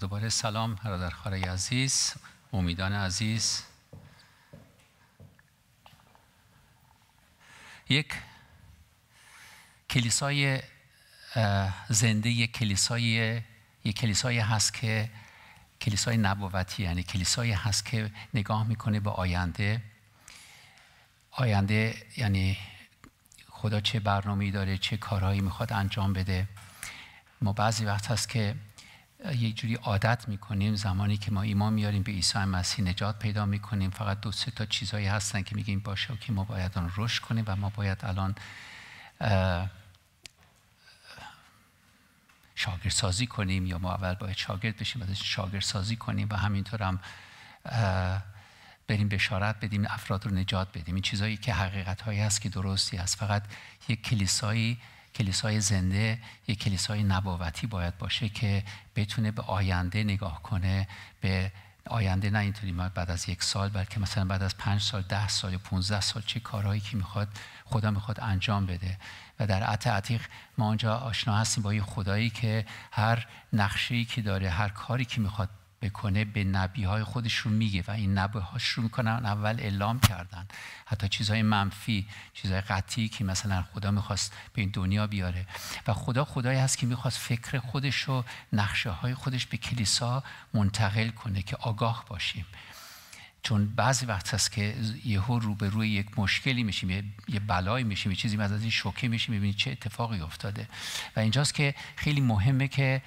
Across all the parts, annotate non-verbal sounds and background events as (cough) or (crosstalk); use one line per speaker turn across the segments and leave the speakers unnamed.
دوباره سلام برادر خاره عزیز امیدان عزیز یک کلیسای زنده یک کلیسای یک کلیسای هست که کلیسای نبوتی یعنی کلیسای هست که نگاه میکنه به آینده آینده یعنی خدا چه برنامه‌ای داره چه کارهایی میخواد انجام بده ما بعضی وقت هست که یه جوری عادت میکنیم زمانی که ما ایمان میاریم به عیسی مسیح نجات پیدا میکنیم فقط دو سه تا چیزهایی هستن که میگیم باشه و که ما باید آن رشد کنیم و ما باید الان شاگرد سازی کنیم یا ما اول باید شاگرد بشیم و شاگرد سازی کنیم و همینطور هم بریم بشارت بدیم افراد رو نجات بدیم این چیزایی که حقیقت هایی هست که درستی هست فقط یک کلیسایی کلیسای زنده یک کلیسای نبوتی باید باشه که بتونه به آینده نگاه کنه به آینده نه اینطوری بعد از یک سال بلکه مثلا بعد از پنج سال ده سال یا پونزده سال چه کارهایی که میخواد خدا میخواد انجام بده در عت عتیق ما آنجا آشنا هستیم با یه خدایی که هر نقشه‌ای که داره هر کاری که میخواد بکنه به نبی های خودش رو میگه و این نبی هاش رو میکنن اول اعلام کردن حتی چیزهای منفی چیزهای قطعی که مثلا خدا میخواست به این دنیا بیاره و خدا خدایی هست که میخواست فکر خودش و نقشه های خودش به کلیسا منتقل کنه که آگاه باشیم چون بعضی وقت هست که یهو روی یک مشکلی میشیم یه بلایی میشیم یه چیزی از این شوکه میشیم میبینید چه اتفاقی افتاده و اینجاست که خیلی مهمه که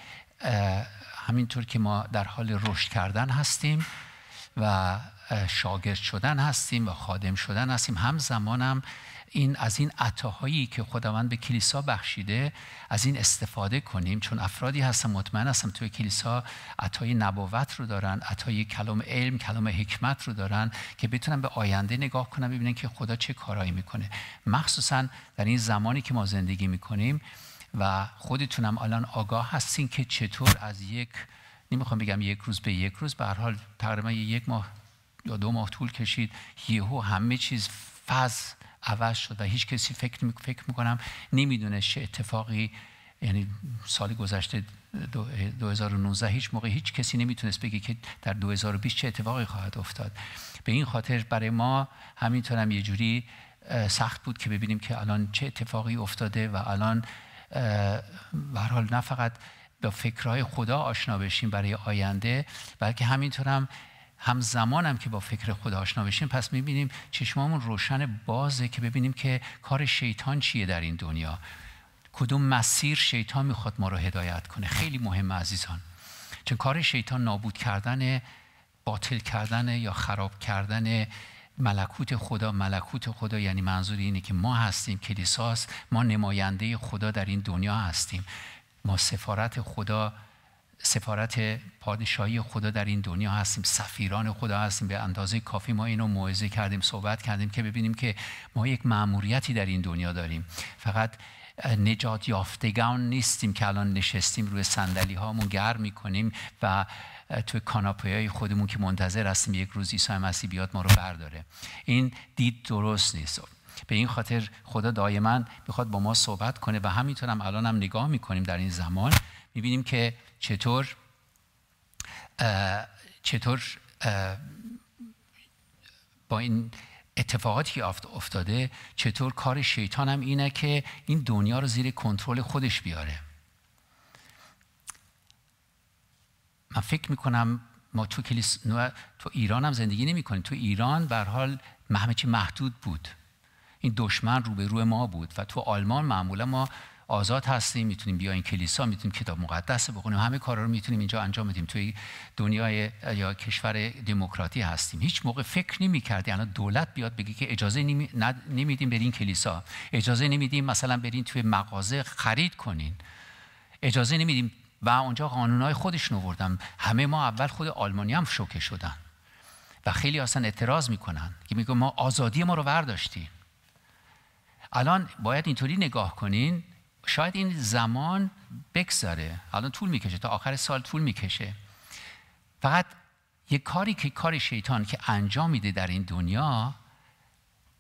همینطور که ما در حال رشد کردن هستیم و شاگرد شدن هستیم و خادم شدن هستیم همزمانم هم این از این عطاهایی که خداوند به کلیسا بخشیده از این استفاده کنیم چون افرادی هستم مطمئن هستم توی کلیسا عطای نبوت رو دارن عطای کلام علم کلام حکمت رو دارن که بتونن به آینده نگاه کنن ببینن که خدا چه کارایی میکنه مخصوصا در این زمانی که ما زندگی میکنیم و خودتونم الان آگاه هستین که چطور از یک نمیخوام بگم یک روز به یک روز به هر حال تقریبا یک ماه یا دو ماه طول کشید یهو همه چیز فز عوض شد و هیچ کسی فکر فکر میکنم نمیدونه چه اتفاقی یعنی سال گذشته 2019 هیچ موقع هیچ کسی نمیتونست بگه که در 2020 چه اتفاقی خواهد افتاد به این خاطر برای ما همینطور هم یه جوری سخت بود که ببینیم که الان چه اتفاقی افتاده و الان به حال نه فقط با فکرهای خدا آشنا بشیم برای آینده بلکه همینطور هم همزمانم هم که با فکر خدا آشنا بشیم پس میبینیم چشمامون روشن بازه که ببینیم که کار شیطان چیه در این دنیا کدوم مسیر شیطان میخواد ما رو هدایت کنه خیلی مهم عزیزان چون کار شیطان نابود کردن باطل کردن یا خراب کردن ملکوت خدا ملکوت خدا یعنی منظور اینه که ما هستیم کلیساست ما نماینده خدا در این دنیا هستیم ما سفارت خدا سفارت پادشاهی خدا در این دنیا هستیم سفیران خدا هستیم به اندازه کافی ما اینو موعظه کردیم صحبت کردیم که ببینیم که ما یک ماموریتی در این دنیا داریم فقط نجات یافتگان نیستیم که الان نشستیم روی صندلی هامون گرم میکنیم و تو کاناپه های خودمون که منتظر هستیم یک روز عیسی مسیح بیاد ما رو برداره این دید درست نیست به این خاطر خدا دائما میخواد با ما صحبت کنه و همینطورم هم الان هم نگاه میکنیم در این زمان میبینیم که چطور چطور با این اتفاقاتی که افتاده چطور کار شیطان هم اینه که این دنیا رو زیر کنترل خودش بیاره من فکر میکنم ما تو کلیس تو ایران هم زندگی نمی تو ایران بر حال همه چی محدود بود این دشمن رو به روی ما بود و تو آلمان معمولا ما آزاد هستیم میتونیم بیاین کلیسا میتونیم کتاب مقدس بخونیم همه کارا رو میتونیم اینجا انجام بدیم توی دنیای یا کشور دموکراتی هستیم هیچ موقع فکر نمی کردی الان دولت بیاد بگی که اجازه نمیدیم برین کلیسا اجازه نمیدیم مثلا برین توی مغازه خرید کنین اجازه نمیدیم و اونجا قانونهای خودش نوردم همه ما اول خود آلمانی هم شوکه شدن و خیلی اصلا اعتراض میکنن که میگن ما آزادی ما رو ورداشتیم الان باید اینطوری نگاه کنین شاید این زمان بگذاره الان طول میکشه تا آخر سال طول میکشه فقط یه کاری که کار شیطان که انجام میده در این دنیا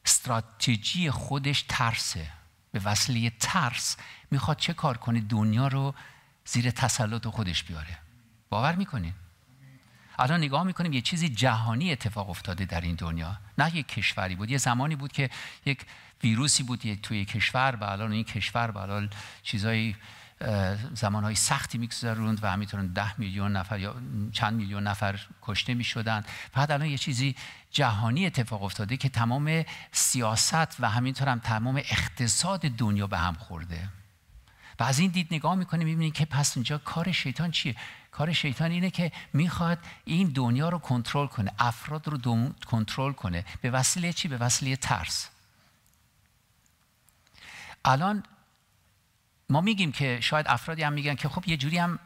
استراتژی خودش ترسه به وسیله ترس میخواد چه کار کنه دنیا رو زیر تسلط خودش بیاره باور میکنین الان نگاه میکنیم یه چیزی جهانی اتفاق افتاده در این دنیا نه یک کشوری بود یه زمانی بود که یک ویروسی بود توی کشور و الان این کشور و الان چیزای زمانهای سختی میگذروند و همینطور ده میلیون نفر یا چند میلیون نفر کشته میشدن بعد الان یه چیزی جهانی اتفاق افتاده که تمام سیاست و همینطور هم تمام اقتصاد دنیا به هم خورده و از این دید نگاه میکنیم میبینیم که پس اینجا کار شیطان چیه کار شیطان اینه که میخواد این دنیا رو کنترل کنه افراد رو کنترل کنه به وسیله چی به وسیله ترس الان ما میگیم که شاید افرادی هم میگن که خب یه جوری هم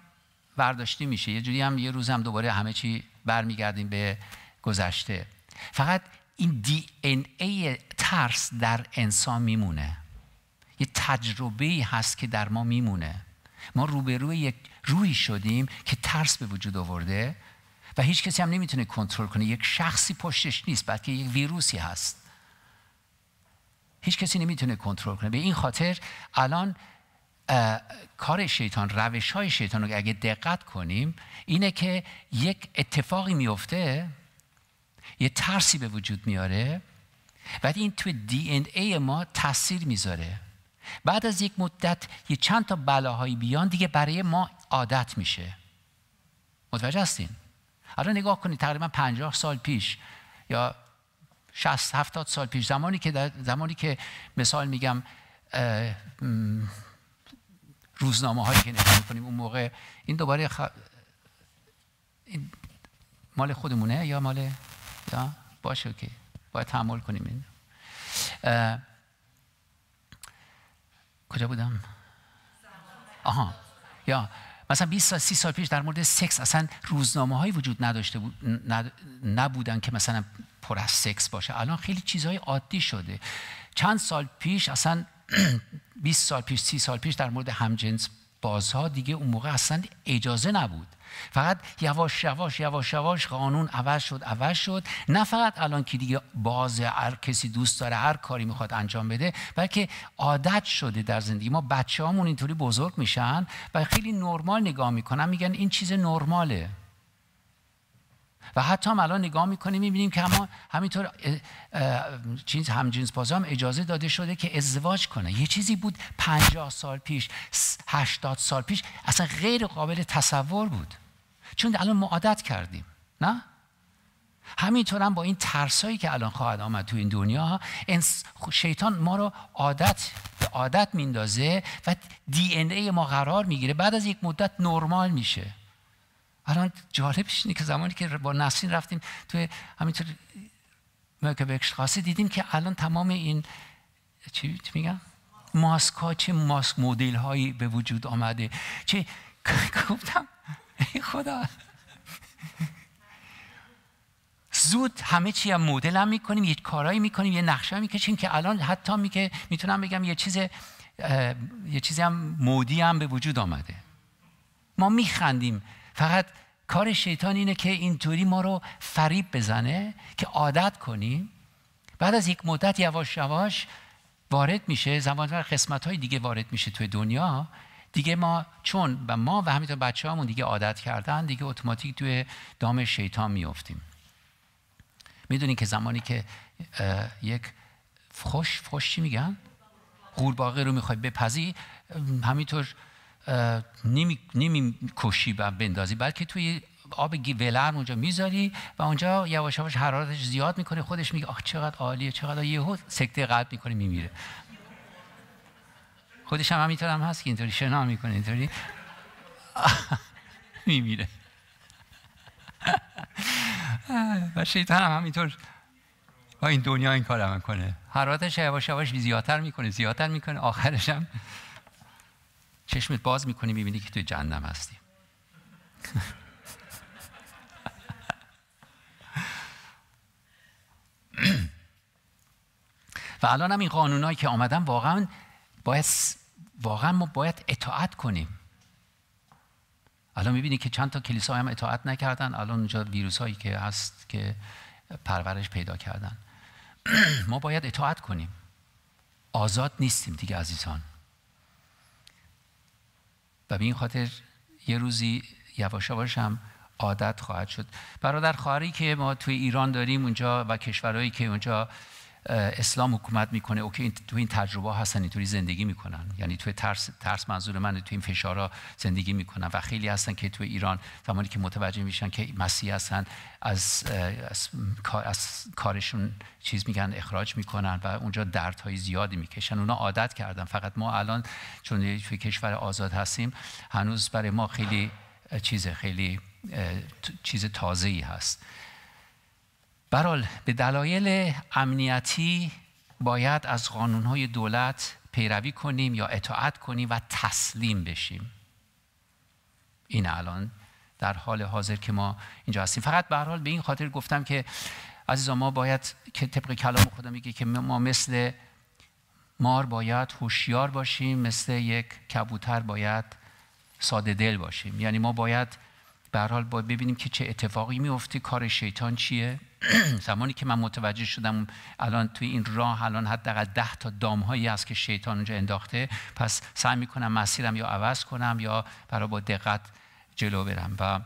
برداشتی میشه یه جوری هم یه روز هم دوباره همه چی برمیگردیم به گذشته فقط این دی این ای ترس در انسان میمونه یه تجربه هست که در ما میمونه ما روبروی یک روی شدیم که ترس به وجود آورده و هیچ کسی هم نمیتونه کنترل کنه یک شخصی پشتش نیست بلکه یک ویروسی هست هیچ کسی نمیتونه کنترل کنه به این خاطر الان کار شیطان روش های شیطان رو اگه دقت کنیم اینه که یک اتفاقی میفته یه ترسی به وجود میاره بعد این توی دی ای ما تاثیر میذاره بعد از یک مدت یه چند تا بلاهایی بیان دیگه برای ما عادت میشه متوجه هستین الان نگاه کنید تقریبا 50 سال پیش یا 60 70 سال پیش زمانی که در زمانی که مثال میگم روزنامه هایی که نگاه میکنیم اون موقع این دوباره مال خودمونه یا مال باشه که باید تحمل کنیم این کجا بودم آها یا مثلا 20 سال 30 سال پیش در مورد سکس اصلا روزنامه های وجود نداشته بود نبودن که مثلا پر از سکس باشه الان خیلی چیزهای عادی شده چند سال پیش اصلا 20 (clears throat) سال پیش 30 سال پیش در مورد همجنس بازها دیگه اون موقع اصلا اجازه نبود فقط یواش یواش یواش یواش قانون عوض شد عوض شد نه فقط الان که دیگه باز هر کسی دوست داره هر کاری میخواد انجام بده بلکه عادت شده در زندگی ما بچه‌هامون اینطوری بزرگ میشن و خیلی نرمال نگاه میکنن میگن این چیز نرماله و حتی هم الان نگاه میکنیم میبینیم که ما همینطور چیز همجنس هم اجازه داده شده که ازدواج کنه یه چیزی بود پنجاه سال پیش هشتاد سال پیش اصلا غیر قابل تصور بود چون الان معادت کردیم نه همینطور هم با این ترسایی که الان خواهد آمد تو این دنیا شیطان ما رو عادت به عادت میندازه و دی ان ای ما قرار میگیره بعد از یک مدت نرمال میشه الان آره، جالبش اینه که زمانی که با نسلین رفتیم توی همینطور به خاصی دیدیم که الان تمام این چی, میگم ماسک ها چه ماسک مدل هایی به وجود آمده چه (laughs) گفتم ای خدا زود همه چی هم مدل هم میکنیم یه کارایی میکنیم یه نقشه هم میکشیم که الان حتی میتونم بگم یه چیز یه چیزی هم مودی هم به وجود آمده ما میخندیم فقط کار شیطان اینه که اینطوری ما رو فریب بزنه که عادت کنیم بعد از یک مدت یواش یواش وارد میشه زمان قسمت های دیگه وارد میشه توی دنیا دیگه ما چون و ما و همینطور بچه همون دیگه عادت کردن دیگه اتوماتیک توی دام شیطان میفتیم میدونین که زمانی که یک خوش خوش چی میگن قورباغه رو میخوای بپذی همینطور نمی،, کشی و بندازی بلکه توی آب ولرم اونجا میذاری و اونجا یواش یواش حرارتش زیاد میکنه خودش میگه آ چقدر عالیه چقدر یه سکته قلب میکنه میمیره خودش هم همینطور هم هست که اینطوری شنا میکنه اینطوری (laughs) میمیره (laughs) و شیطان هم همینطور با این دنیا این کار هم کنه حرارتش یواش یواش زیادتر میکنه زیادتر میکنه آخرش هم چشمت باز میکنی میبینی که توی جهنم هستی و الان هم این قانونایی که آمدن واقعا باید واقعا ما باید اطاعت کنیم الان میبینی که چند تا کلیسا هم اطاعت نکردن الان اونجا ویروس هایی که هست که پرورش پیدا کردن (clears throat) ما باید اطاعت کنیم آزاد نیستیم دیگه عزیزان و به این خاطر یه روزی یواش یواش هم عادت خواهد شد برادر خواهری که ما توی ایران داریم اونجا و کشورهایی که اونجا اسلام حکومت میکنه اوکی تو این تجربه هستن اینطوری زندگی میکنن یعنی توی ترس ترس منظور من تو این فشارها زندگی میکنن و خیلی هستن که تو ایران زمانی که متوجه میشن که مسیح هستن از, از،, کارشون چیز میگن اخراج میکنن و اونجا دردهای زیادی میکشن اونا عادت کردن فقط ما الان چون توی کشور آزاد هستیم هنوز برای ما خیلی چیز خیلی چیز تازه ای هست برال به دلایل امنیتی باید از قانونهای دولت پیروی کنیم یا اطاعت کنیم و تسلیم بشیم این الان در حال حاضر که ما اینجا هستیم فقط به حال به این خاطر گفتم که عزیزان ما باید که طبق کلام خدا میگه که ما مثل مار باید هوشیار باشیم مثل یک کبوتر باید ساده دل باشیم یعنی ما باید به حال باید ببینیم که چه اتفاقی میفته کار شیطان چیه (clears throat) زمانی که من متوجه شدم الان توی این راه الان حداقل ده تا دام هایی هست که شیطان اونجا انداخته پس سعی میکنم مسیرم یا عوض کنم یا برای با دقت جلو برم و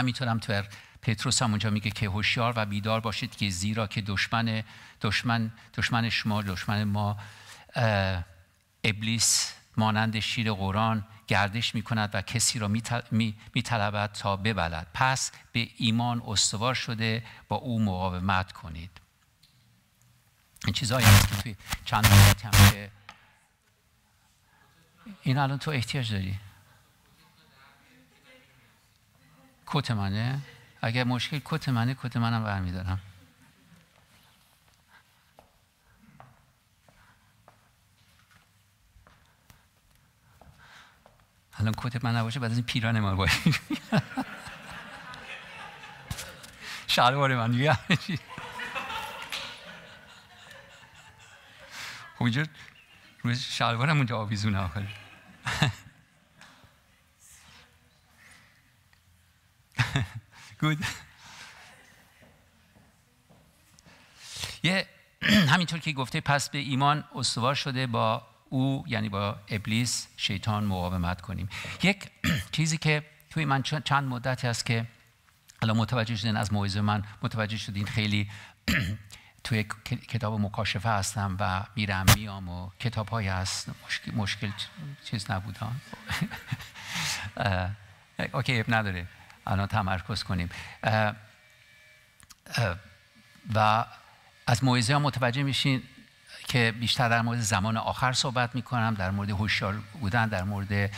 همینطورم تو پتروس هم اونجا میگه که هوشیار و بیدار باشید که زیرا که دشمن دشمن دشمن شما دشمن ما ابلیس مانند شیر قرآن گردش می کند و کسی را می تا ببلد پس به ایمان استوار شده با او مقاومت کنید این چیزهایی هست که توی چند آیاتی هم که این الان تو احتیاج داری کت منه اگر مشکل کت منه کت منم برمیدارم الان کت من نباشه بعد از این پیران ما. باشه شلوار من دیگه همه خب اینجا روی شلوارم اونجا آویزون آخر گود یه (clears throat) همینطور که گفته پس به ایمان استوار شده با او یعنی با ابلیس شیطان مقاومت کنیم یک (clears throat) چیزی که توی من چند مدتی است که الان متوجه شدین از موعظه من متوجه شدین خیلی (clears throat) توی کتاب مکاشفه هستم و میرم میام و کتاب های هست مشکل, مشکل چیز نبودن (laughs) اوکی اب نداره الان تمرکز کنیم و از موعظه متوجه میشین که بیشتر در مورد زمان آخر صحبت می در مورد هوشیار بودن در مورد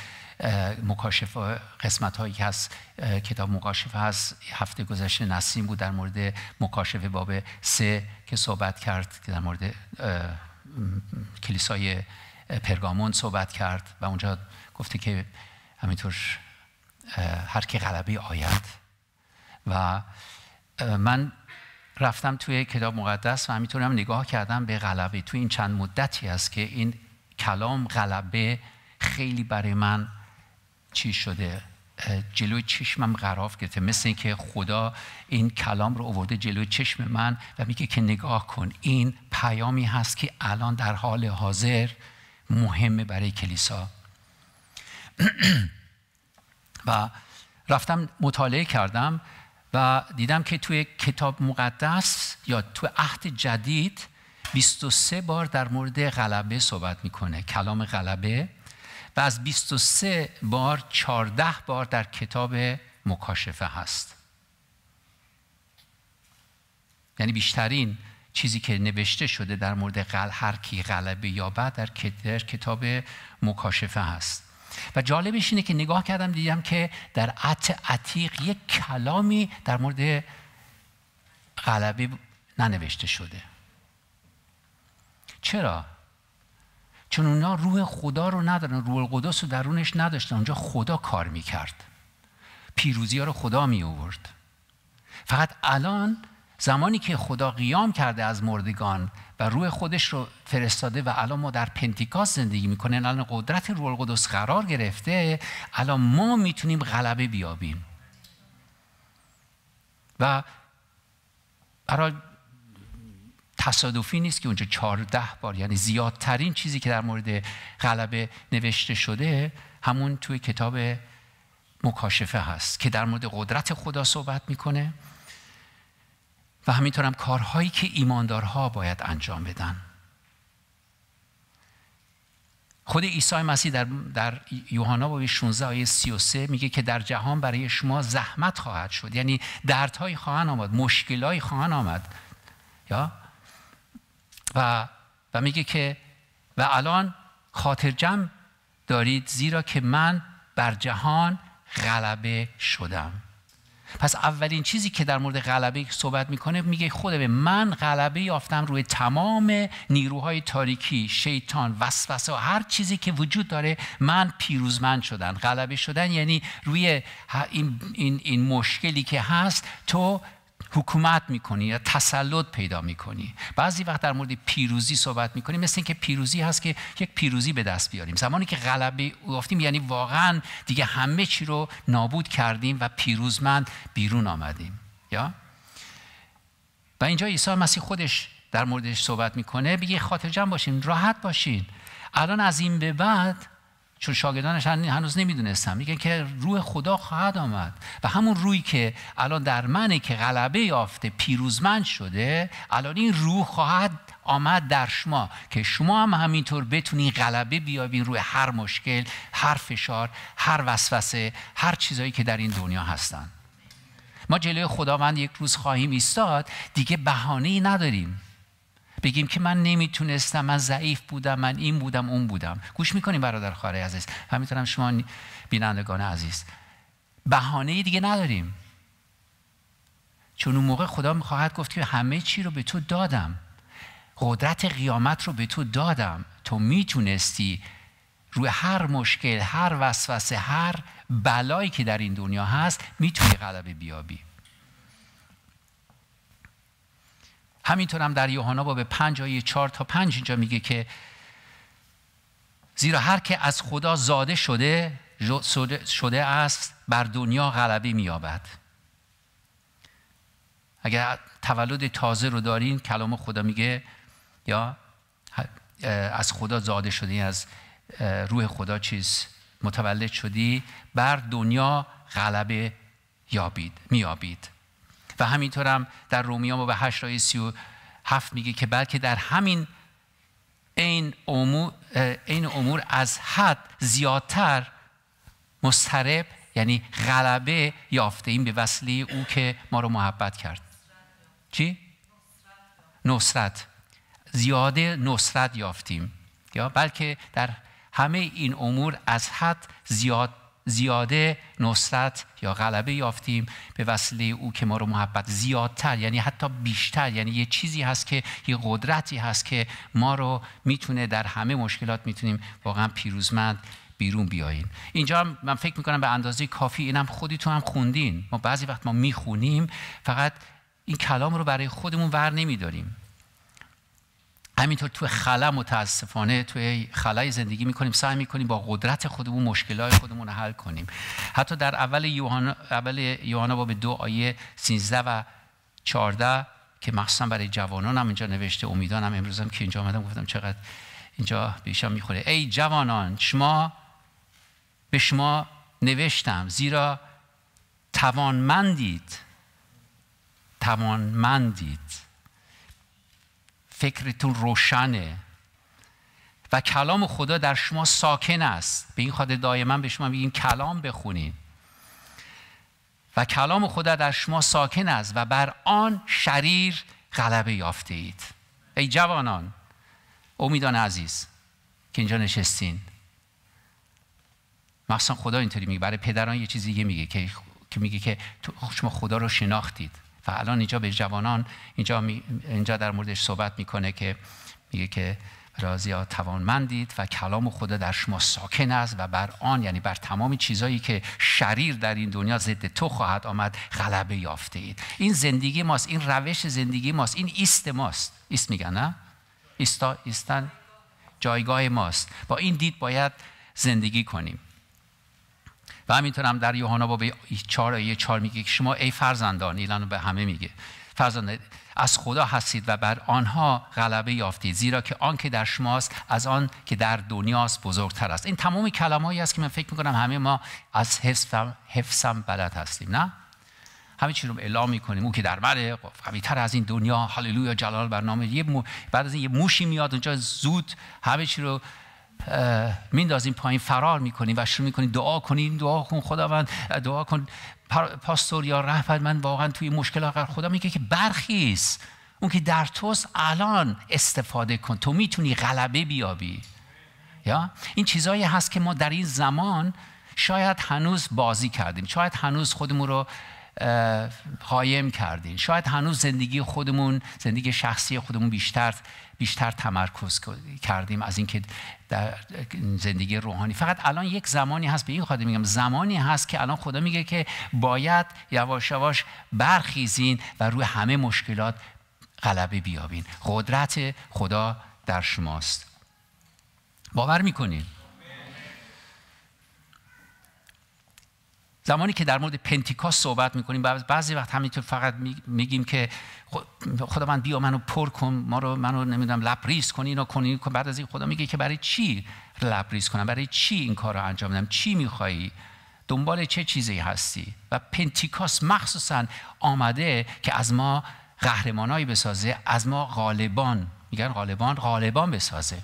مکاشفه قسمت هایی که هست کتاب مکاشفه هست هفته گذشته نسیم بود در مورد مکاشفه باب سه که صحبت کرد که در مورد کلیسای پرگامون صحبت کرد و اونجا گفته که همینطور هر که غلبه آید و من رفتم توی کتاب مقدس و همینطور هم نگاه کردم به غلبه توی این چند مدتی است که این کلام غلبه خیلی برای من چی شده جلوی چشمم غراف گرفته مثل اینکه خدا این کلام رو آورده جلوی چشم من و میگه که نگاه کن این پیامی هست که الان در حال حاضر مهمه برای کلیسا (clears throat) و رفتم مطالعه کردم و دیدم که توی کتاب مقدس یا تو عهد جدید 23 بار در مورد غلبه صحبت میکنه کلام غلبه و از 23 بار 14 بار در کتاب مکاشفه هست یعنی بیشترین چیزی که نوشته شده در مورد غل هر کی غلبه یابد در کتاب مکاشفه هست و جالبش اینه که نگاه کردم دیدم که در عط عتیق یک کلامی در مورد غلبه ننوشته شده چرا؟ چون اونا روح خدا رو ندارن روح القدس رو درونش نداشتن اونجا خدا کار میکرد پیروزی ها رو خدا می آورد فقط الان زمانی که خدا قیام کرده از مردگان و روح خودش رو فرستاده و الان ما در پنتیکاس زندگی میکنیم الان قدرت روح القدس قرار گرفته الان ما میتونیم غلبه بیابیم و برای تصادفی نیست که اونجا چهارده بار یعنی زیادترین چیزی که در مورد غلبه نوشته شده همون توی کتاب مکاشفه هست که در مورد قدرت خدا صحبت میکنه و همینطور هم کارهایی که ایماندارها باید انجام بدن خود عیسی مسیح در, در یوحنا باب 16 آیه 33 میگه که در جهان برای شما زحمت خواهد شد یعنی دردهایی خواهند آمد مشکلهایی خواهند آمد یا و میگه که و الان خاطر جمع دارید زیرا که من بر جهان غلبه شدم پس اولین چیزی که در مورد غلبه صحبت میکنه میگه خود به من غلبه یافتم روی تمام نیروهای تاریکی شیطان وسوسه هر چیزی که وجود داره من پیروزمند شدن غلبه شدن یعنی روی این, این, این مشکلی که هست تو حکومت میکنی یا تسلط پیدا میکنی بعضی وقت در مورد پیروزی صحبت میکنی مثل اینکه پیروزی هست که یک پیروزی به دست بیاریم زمانی که غلبه گفتیم یعنی واقعا دیگه همه چی رو نابود کردیم و پیروزمند بیرون آمدیم یا و اینجا عیسی مسیح خودش در موردش صحبت میکنه بگه خاطر جمع باشین راحت باشین الان از این به بعد چون شاگردانش هنوز نمیدونستم، میگن که روح خدا خواهد آمد و همون روی که الان در منه که غلبه یافته پیروزمند شده الان این روح خواهد آمد در شما که شما هم همینطور بتونی غلبه بیابین روی هر مشکل هر فشار هر وسوسه هر چیزایی که در این دنیا هستن ما جلوی خداوند یک روز خواهیم ایستاد دیگه بهانه ای نداریم بگیم که من نمیتونستم من ضعیف بودم من این بودم اون بودم گوش میکنیم برادر خاره عزیز همینطورم شما بینندگان عزیز بهانه دیگه نداریم چون اون موقع خدا میخواهد گفت که همه چی رو به تو دادم قدرت قیامت رو به تو دادم تو میتونستی روی هر مشکل هر وسوسه هر بلایی که در این دنیا هست میتونی غلبه بیابی همینطورم هم در یوحنا باب پنج آیه چهار تا پنج اینجا میگه که زیرا هر که از خدا زاده شده شده است بر دنیا غلبه مییابد اگر تولد تازه رو دارین کلام خدا میگه یا از خدا زاده شدی از روح خدا چیز متولد شدی بر دنیا غلبه یابید مییابید و همینطورم در رومیان و به هشت آیه سی و هفت میگه که بلکه در همین این امور, امور از حد زیادتر مسترب یعنی غلبه یافته این به وصلی او که ما رو محبت کرد چی؟ نصرت زیاده نصرت یافتیم یا بلکه در همه این امور از حد زیاد زیاده نصرت یا غلبه یافتیم به وسیله او که ما رو محبت زیادتر یعنی حتی بیشتر یعنی یه چیزی هست که یه قدرتی هست که ما رو میتونه در همه مشکلات میتونیم واقعا پیروزمند بیرون بیاییم اینجا من فکر میکنم به اندازه کافی اینم تو هم خوندین ما بعضی وقت ما میخونیم فقط این کلام رو برای خودمون ور نمیداریم همینطور تو خلا متاسفانه توی خلای زندگی میکنیم سعی میکنیم با قدرت خودمون مشکلات خودمون رو حل کنیم حتی در اول یوحنا اول یوحنا باب دو آیه 13 و 14 که مخصوصا برای جوانان هم اینجا نوشته امیدانم امروز هم که اینجا آمدم گفتم چقدر اینجا بیشا میخوره ای جوانان شما به شما نوشتم زیرا توانمندید توانمندید فکرتون روشنه و کلام خدا در شما ساکن است به این خاطر دائما به شما میگیم کلام بخونید و کلام خدا در شما ساکن است و بر آن شریر غلبه یافته اید ای جوانان امیدان عزیز که اینجا نشستین مخصوصا خدا اینطوری میگه برای پدران یه چیزی دیگه میگه که میگه که شما خدا رو شناختید و الان اینجا به جوانان اینجا, می، اینجا در موردش صحبت میکنه که میگه که رازیا توانمندید و کلام خدا در شما ساکن است و بر آن یعنی بر تمام چیزایی که شریر در این دنیا ضد تو خواهد آمد غلبه یافته اید این زندگی ماست این روش زندگی ماست این ایست ماست ایست میگن نه ایستا ایستن جایگاه ماست با این دید باید زندگی کنیم و همینطور هم در یوحنا باب 4 آیه 4 میگه که شما ای فرزندان ایلانو به همه میگه فرزند از خدا هستید و بر آنها غلبه یافتید زیرا که آن که در شماست از آن که در دنیاست بزرگتر است این تمام کلمه‌ای است که من فکر میکنم همه ما از حفظم, حفظم بلد هستیم نه همه چی رو اعلام میکنیم او که در من قوی تر از این دنیا هاللویا جلال برنامه یه مو... بعد از این یه موشی میاد اونجا زود همه چی رو میندازیم پایین فرار میکنیم و شروع میکنیم دعا کنیم دعا کن خداوند دعا کن پاستور یا رهبر من واقعا توی مشکل قرار خدا میگه که برخیز اون که در توست الان استفاده کن تو میتونی غلبه بیابی یا این چیزایی هست که ما در این زمان شاید هنوز بازی کردیم شاید هنوز خودمون رو قایم کردین شاید هنوز زندگی خودمون زندگی شخصی خودمون بیشتر بیشتر تمرکز کردیم از اینکه در زندگی روحانی فقط الان یک زمانی هست به این خاطر میگم زمانی هست که الان خدا میگه که باید یواش یواش برخیزین و روی همه مشکلات غلبه بیابین قدرت خدا در شماست باور میکنین زمانی که در مورد پنتیکاست صحبت میکنیم بعضی وقت همینطور فقط میگیم که خدا من بیا منو پر کن ما رو منو نمیدونم لبریز کن اینا کن بعد از این خدا میگه که برای چی لبریز کنم برای چی این کار رو انجام بدم چی میخوایی دنبال چه چیزی هستی و پنتیکاست مخصوصا آمده که از ما قهرمانایی بسازه از ما غالبان میگن غالبان غالبان بسازه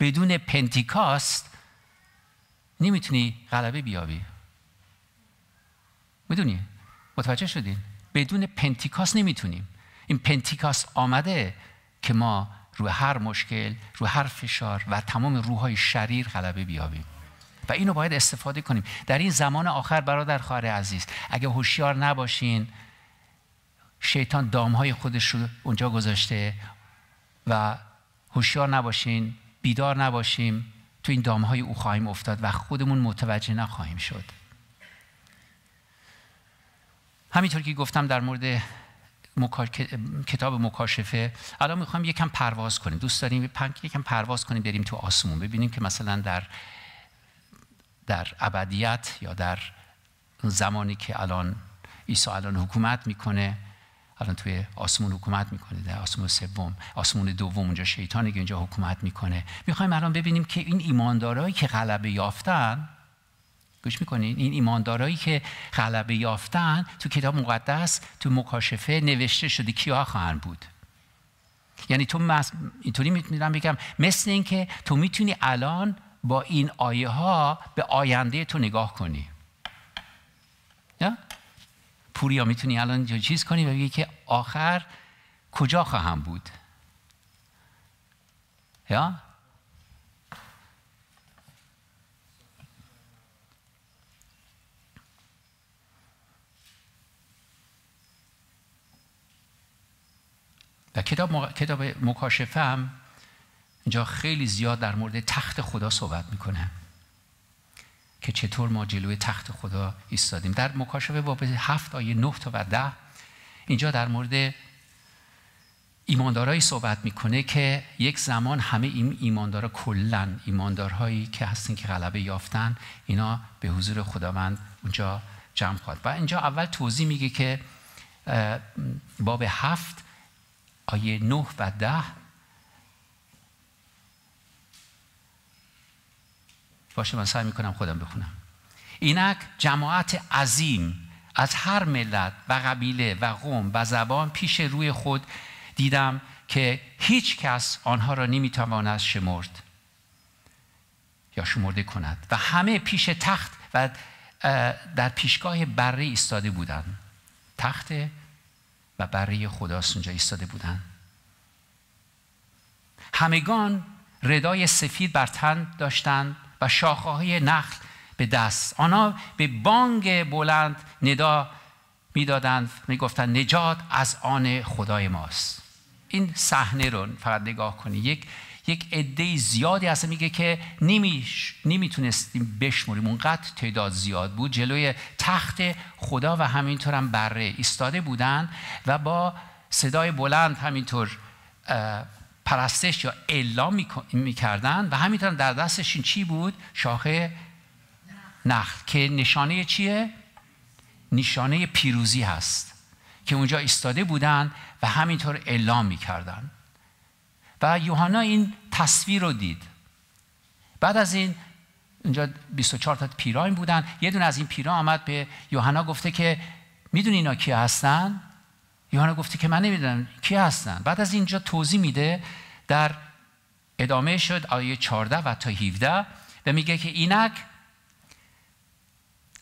بدون پنتیکاست نمیتونی غلبه بیابی میدونی متوجه شدین بدون پنتیکاس نمیتونیم این پنتیکاس آمده که ما رو هر مشکل رو هر فشار و تمام روحهای شریر غلبه بیابیم و اینو باید استفاده کنیم در این زمان آخر برادر خواهر عزیز اگه هوشیار نباشین شیطان دامهای خودش رو اونجا گذاشته و هوشیار نباشین بیدار نباشیم تو این دامهای او خواهیم افتاد و خودمون متوجه نخواهیم شد همینطور که گفتم در مورد کتاب مکاشفه الان میخوام یکم پرواز کنیم دوست داریم یکم پرواز کنیم بریم تو آسمون ببینیم که مثلا در در ابدیت یا در زمانی که الان عیسی الان حکومت میکنه الان توی آسمون حکومت میکنه در آسمون سوم آسمون دوم اونجا شیطانی که اینجا حکومت میکنه میخوایم الان ببینیم که این ایماندارایی که غلبه یافتن گوش میکنین این ایماندارایی که غلبه یافتن تو کتاب مقدس تو مکاشفه نوشته شده کیا خواهند بود یعنی تو مس... اینطوری میتونم بگم مثل اینکه تو میتونی الان با این آیه ها به آینده تو نگاه کنی پوری پوریا میتونی الان چیز کنی و بگی که آخر کجا خواهم بود یا در کتاب, مق... مکاشفه هم اینجا خیلی زیاد در مورد تخت خدا صحبت میکنه که چطور ما جلوی تخت خدا ایستادیم در مکاشفه باب هفت آیه نه تا و ده اینجا در مورد ایماندارایی صحبت میکنه که یک زمان همه این ایماندارا کلا ایماندارهایی که هستن که غلبه یافتن اینا به حضور خداوند اونجا جمع خواهد و اینجا اول توضیح میگه که باب هفت آیه 9 و 10 باشه من سعی میکنم خودم بخونم اینک جماعت عظیم از هر ملت و قبیله و قوم و زبان پیش روی خود دیدم که هیچ کس آنها را نمیتواند شمرد یا شمرده کند و همه پیش تخت و در پیشگاه بره ایستاده بودند تخت و برای خداست اونجا ایستاده بودن همگان ردای سفید بر تن داشتند و شاخه های نخل به دست آنها به بانگ بلند ندا میدادند میگفتند نجات از آن خدای ماست این صحنه رو فقط نگاه کنید یک یک عده زیادی هست میگه که نمیش نمیتونستیم بشمریم اونقدر تعداد زیاد بود جلوی تخت خدا و همینطور هم بره ایستاده بودن و با صدای بلند همینطور پرستش یا اعلام میکردن و همینطور در این چی بود شاخه نخل که نشانه چیه نشانه پیروزی هست که اونجا ایستاده بودن و همینطور اعلام میکردن و یوحنا این تصویر رو دید بعد از این اونجا 24 تا پیران بودن یه دونه از این پیران آمد به یوحنا گفته که میدونی اینا کی هستن یوحنا گفته که من نمیدونم کی هستن بعد از اینجا توضیح میده در ادامه شد آیه 14 و تا 17 و میگه که اینک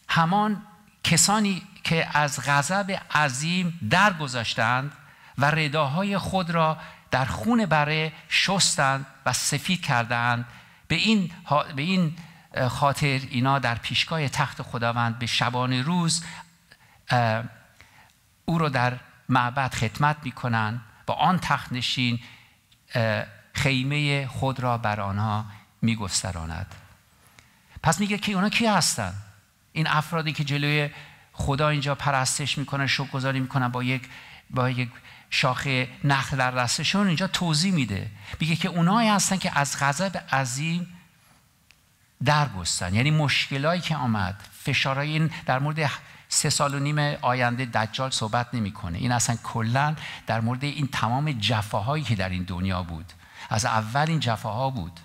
همان کسانی که از غضب عظیم درگذاشتند و رداهای خود را در خون بره شستند و سفید کردند به این, به این خاطر اینا در پیشگاه تخت خداوند به شبانه روز او رو در معبد خدمت می کنند و آن تخت نشین خیمه خود را بر آنها می پس میگه که اونا کی هستن این افرادی که جلوی خدا اینجا پرستش میکنن گذاری میکنن با یک با یک شاخه نخل در دستشون اینجا توضیح میده میگه که اونایی هستن که از غضب عظیم درگستن یعنی مشکلایی که آمد فشارهای این در مورد سه سال و نیم آینده دجال صحبت نمیکنه این اصلا کلا در مورد این تمام جفاهایی که در این دنیا بود از اول این جفاها بود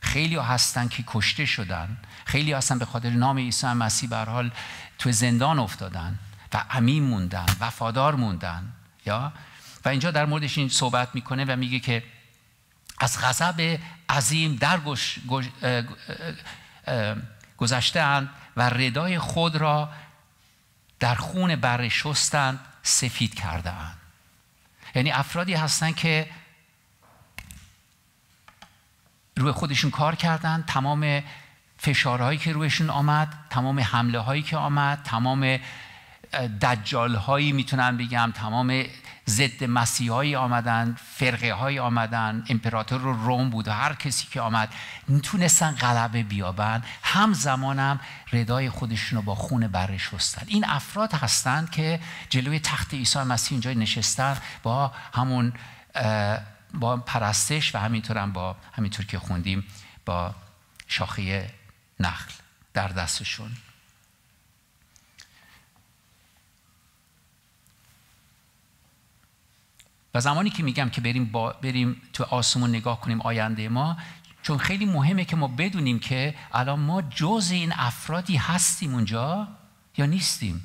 خیلی هستن که کشته شدن خیلی هستن به خاطر نام عیسی مسیح به حال تو زندان افتادن و امین موندن وفادار موندن یا و اینجا در موردش این صحبت میکنه و میگه که از غضب عظیم در گش، گش، و ردای خود را در خون شستند سفید کردهاند یعنی افرادی هستند که روی خودشون کار کردن تمام فشارهایی که رویشون آمد تمام حمله هایی که آمد تمام دجال هایی میتونم بگم تمام ضد هایی آمدن فرقه هایی آمدن امپراتور رو روم بود و هر کسی که آمد میتونستن غلبه بیابن همزمانم ردای خودشون رو با خون بره شستن این افراد هستند که جلوی تخت عیسی مسیح اونجا نشستن با همون با پرستش و همینطور هم با همینطور که خوندیم با شاخه نخل در دستشون و زمانی که میگم که بریم, با بریم تو آسمون نگاه کنیم آینده ما چون خیلی مهمه که ما بدونیم که الان ما جز این افرادی هستیم اونجا یا نیستیم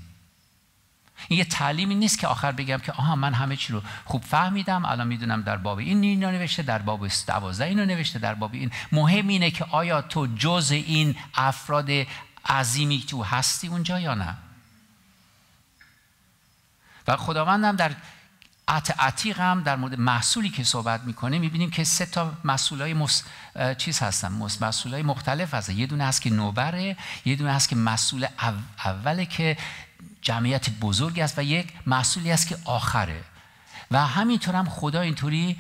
این یه تعلیمی نیست که آخر بگم که آها من همه چی رو خوب فهمیدم الان میدونم در باب این اینو نوشته در باب دوازده اینو نوشته در باب این مهم اینه که آیا تو جز این افراد عظیمی تو هستی اونجا یا نه و خداوندم در عتیق هم در مورد محصولی که صحبت میکنه میبینیم که سه تا محصول های چیز هستن مص... محصول های مختلف هستن یه دونه هست که نوبره یه دونه هست که مسئول او... اوله که جمعیت بزرگی است و یک محصولی است که آخره و همینطور هم خدا اینطوری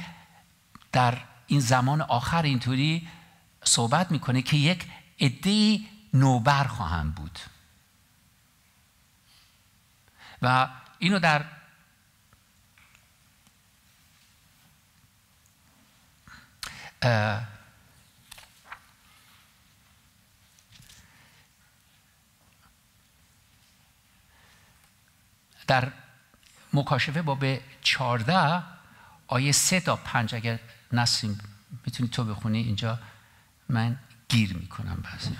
در این زمان آخر اینطوری صحبت میکنه که یک عده نوبر خواهم بود و اینو در در مکاشفه باب 14 آیه 3 تا 5 اگر نسیم میتونی تو بخونی اینجا من گیر میکنم بعضی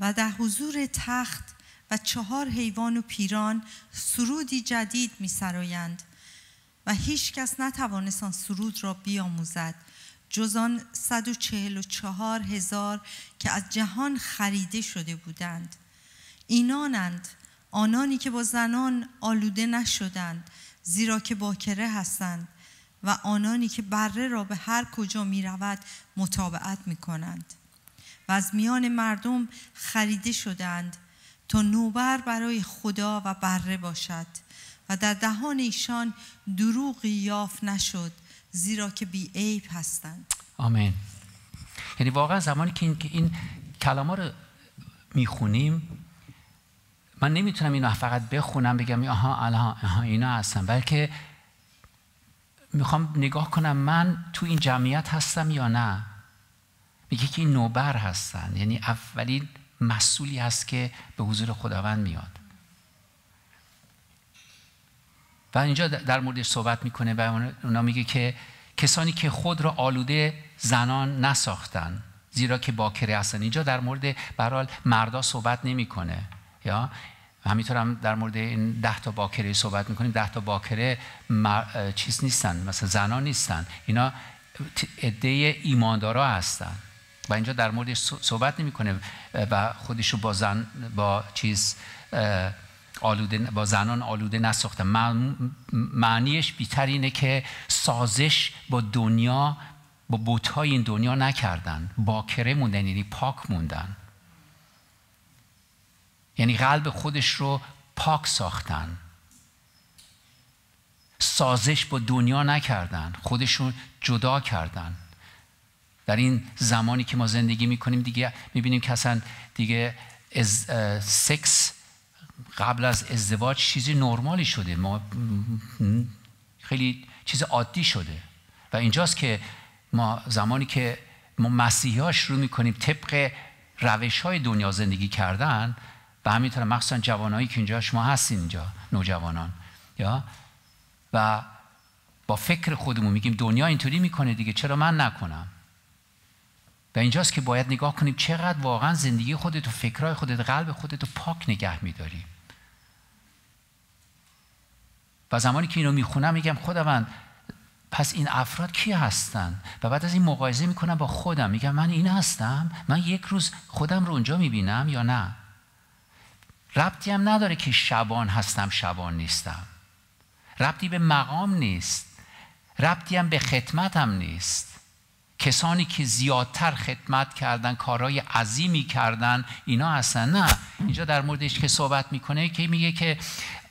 و در حضور تخت و چهار حیوان و پیران سرودی جدید میسرایند سرایند و هیچ کس نتوانست آن سرود را بیاموزد جز آن چهار هزار که از جهان خریده شده بودند اینانند آنانی که با زنان آلوده نشدند زیرا که باکره هستند و آنانی که بره را به هر کجا می رود مطابعت می کنند و از میان مردم خریده شدند تا نوبر برای خدا و بره باشد و در دهان ایشان دروغی یافت نشد زیرا که بی عیب هستند
آمین یعنی واقعا زمانی که این, کلام رو میخونیم من نمیتونم اینو فقط بخونم بگم آها آها اینا هستم بلکه میخوام نگاه کنم من تو این جمعیت هستم یا نه میگه که این نوبر هستن یعنی اولین مسئولی هست که به حضور خداوند میاد و اینجا در موردش صحبت میکنه و اونا میگه که کسانی که خود را آلوده زنان نساختن زیرا که باکره هستن اینجا در مورد برال مردا صحبت نمیکنه یا همینطور هم در مورد این ده تا باکره صحبت میکنیم ده تا باکره مر... چیز نیستن مثلا زنان نیستن اینا عده ایماندارا هستن و اینجا در موردش صحبت نمیکنه و خودش رو با زن با چیز آلوده با زنان آلوده نساخته معنیش بیتر اینه که سازش با دنیا با بوتهای این دنیا نکردن باکره موندن یعنی پاک موندن یعنی قلب خودش رو پاک ساختن سازش با دنیا نکردن خودشون جدا کردن در این زمانی که ما زندگی میکنیم دیگه میبینیم که اصلا دیگه از سکس قبل از ازدواج چیزی نرمالی شده ما خیلی چیز عادی شده و اینجاست که ما زمانی که ما ها شروع میکنیم طبق روش های دنیا زندگی کردن و همینطور مخصوصا جوانایی که اینجا شما هستین اینجا نوجوانان یا و با فکر خودمون میگیم دنیا اینطوری میکنه دیگه چرا من نکنم و اینجاست که باید نگاه کنیم چقدر واقعا زندگی خودت و فکرای خودت قلب خودت رو پاک نگه میداری و زمانی که اینو میخونم میگم خداوند پس این افراد کی هستن و بعد از این مقایسه میکنم با خودم میگم من این هستم من یک روز خودم رو اونجا میبینم یا نه ربطی هم نداره که شبان هستم شبان نیستم ربطی به مقام نیست ربطی هم به خدمتم نیست کسانی که زیادتر خدمت کردن کارهای عظیمی کردن اینا هستن نه اینجا در موردش که صحبت میکنه که میگه که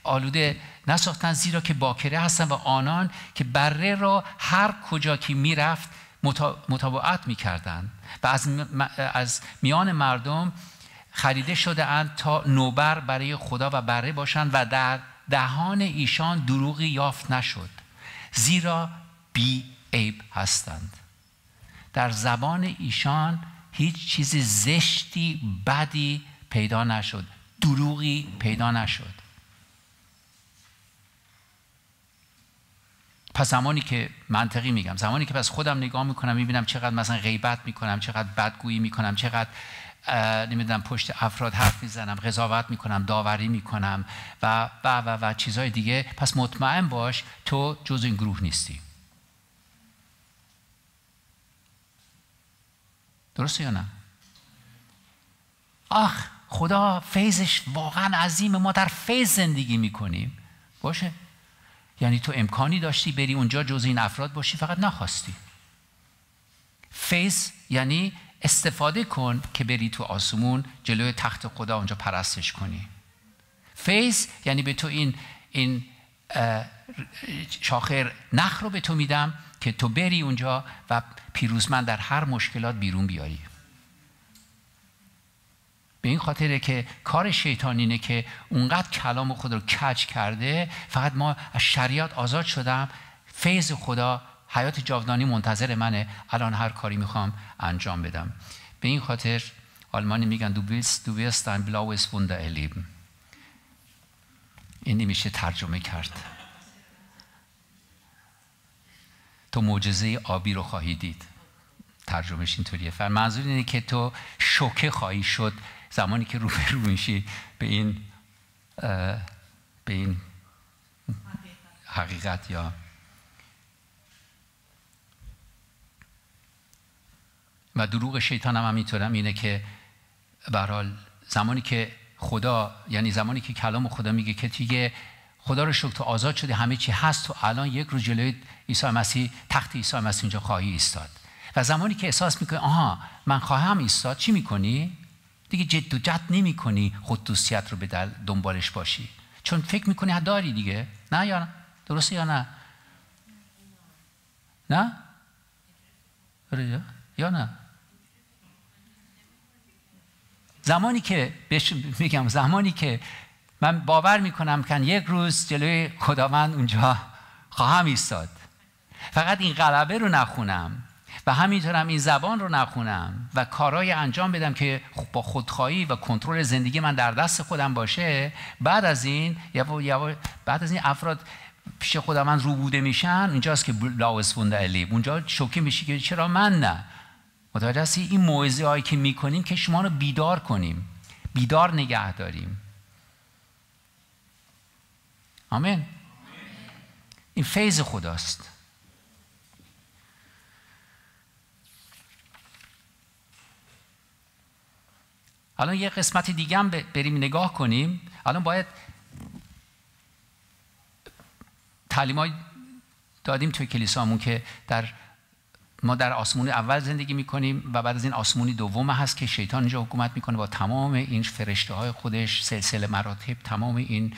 آلوده نساختن زیرا که باکره هستن و آنان که بره را هر کجا که میرفت متابعت میکردن و از, از میان مردم خریده شده اند تا نوبر برای خدا و بره باشند و در دهان ایشان دروغی یافت نشد زیرا بی عیب هستند در زبان ایشان هیچ چیز زشتی بدی پیدا نشد دروغی پیدا نشد پس زمانی که منطقی میگم زمانی که پس خودم نگاه میکنم میبینم چقدر مثلا غیبت میکنم چقدر بدگویی میکنم چقدر نمیدونم پشت افراد حرف میزنم قضاوت میکنم داوری میکنم و و و و چیزهای دیگه پس مطمئن باش تو جز این گروه نیستی درسته یا نه آخ خدا فیضش واقعا عظیم ما در فیض زندگی میکنیم باشه یعنی تو امکانی داشتی بری اونجا جز این افراد باشی فقط نخواستی فیض یعنی استفاده کن که بری تو آسمون جلوی تخت خدا اونجا پرستش کنی فیض یعنی به تو این این شاخر نخ رو به تو میدم که تو بری اونجا و پیروزمن در هر مشکلات بیرون بیاری به این خاطر که کار شیطان اینه که اونقدر کلام خود رو کج کرده فقط ما از شریعت آزاد شدم فیض خدا حیات جاودانی منتظر منه الان هر کاری میخوام انجام بدم به این خاطر آلمانی میگن دو بیلست دو بیلست این نمیشه ترجمه کرد تو معجزه آبی رو خواهی دید ترجمهش اینطوریه فر منظور اینه که تو شوکه خواهی شد زمانی که روبرو میشی به این به این حقیقت یا و دروغ شیطان هم همینطور اینه که برحال زمانی که خدا یعنی زمانی که کلام خدا میگه که دیگه خدا رو شکر تو آزاد شده همه چی هست تو الان یک روز جلوی عیسی مسیح تخت عیسی مسیح اینجا خواهی ایستاد و زمانی که احساس میکنی آها من خواهم ایستاد چی میکنی دیگه جد و جد نمیکنی خود دوستیت رو به دنبالش باشی چون فکر میکنی داری دیگه نه یا نه درسته یا نه نه آره یا نه زمانی که میگم زمانی که من باور میکنم که یک روز جلوی خداوند اونجا خواهم ایستاد فقط این غلبه رو نخونم و همینطورم این زبان رو نخونم و کارهای انجام بدم که با خودخواهی و کنترل زندگی من در دست خودم باشه بعد از این بعد از این افراد پیش خودمان من رو بوده میشن اونجاست که لاوس فونده اونجا شوکه میشه که چرا من نه متوجه هستی این موعظه هایی که میکنیم که شما رو بیدار کنیم بیدار نگه داریم آمین این فیض خداست الان یه قسمت دیگه هم بریم نگاه کنیم الان باید تعلیم دادیم توی کلیسامون که در ما در آسمون اول زندگی میکنیم و بعد از این آسمون دوم هست که شیطان اینجا حکومت میکنه با تمام این فرشته های خودش سلسله مراتب تمام این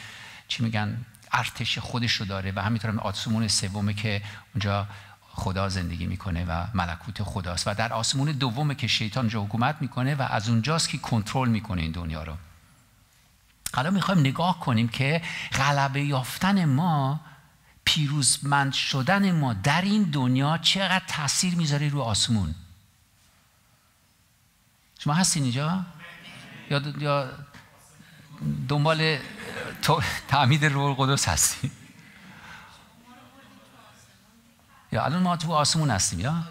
چی میگن ارتش خودش رو داره و همینطور هم آسمون سومه که اونجا خدا زندگی میکنه و ملکوت خداست و در آسمون دومه که شیطان اونجا حکومت میکنه و از اونجاست که کنترل میکنه این دنیا رو حالا میخوایم نگاه کنیم که غلبه یافتن ما پیروزمند شدن ما در این دنیا چقدر تاثیر میذاره رو آسمون شما هستین اینجا؟ یا, دنبال تعمید روح القدس هستین یا الان ما تو آسمون هستیم یا؟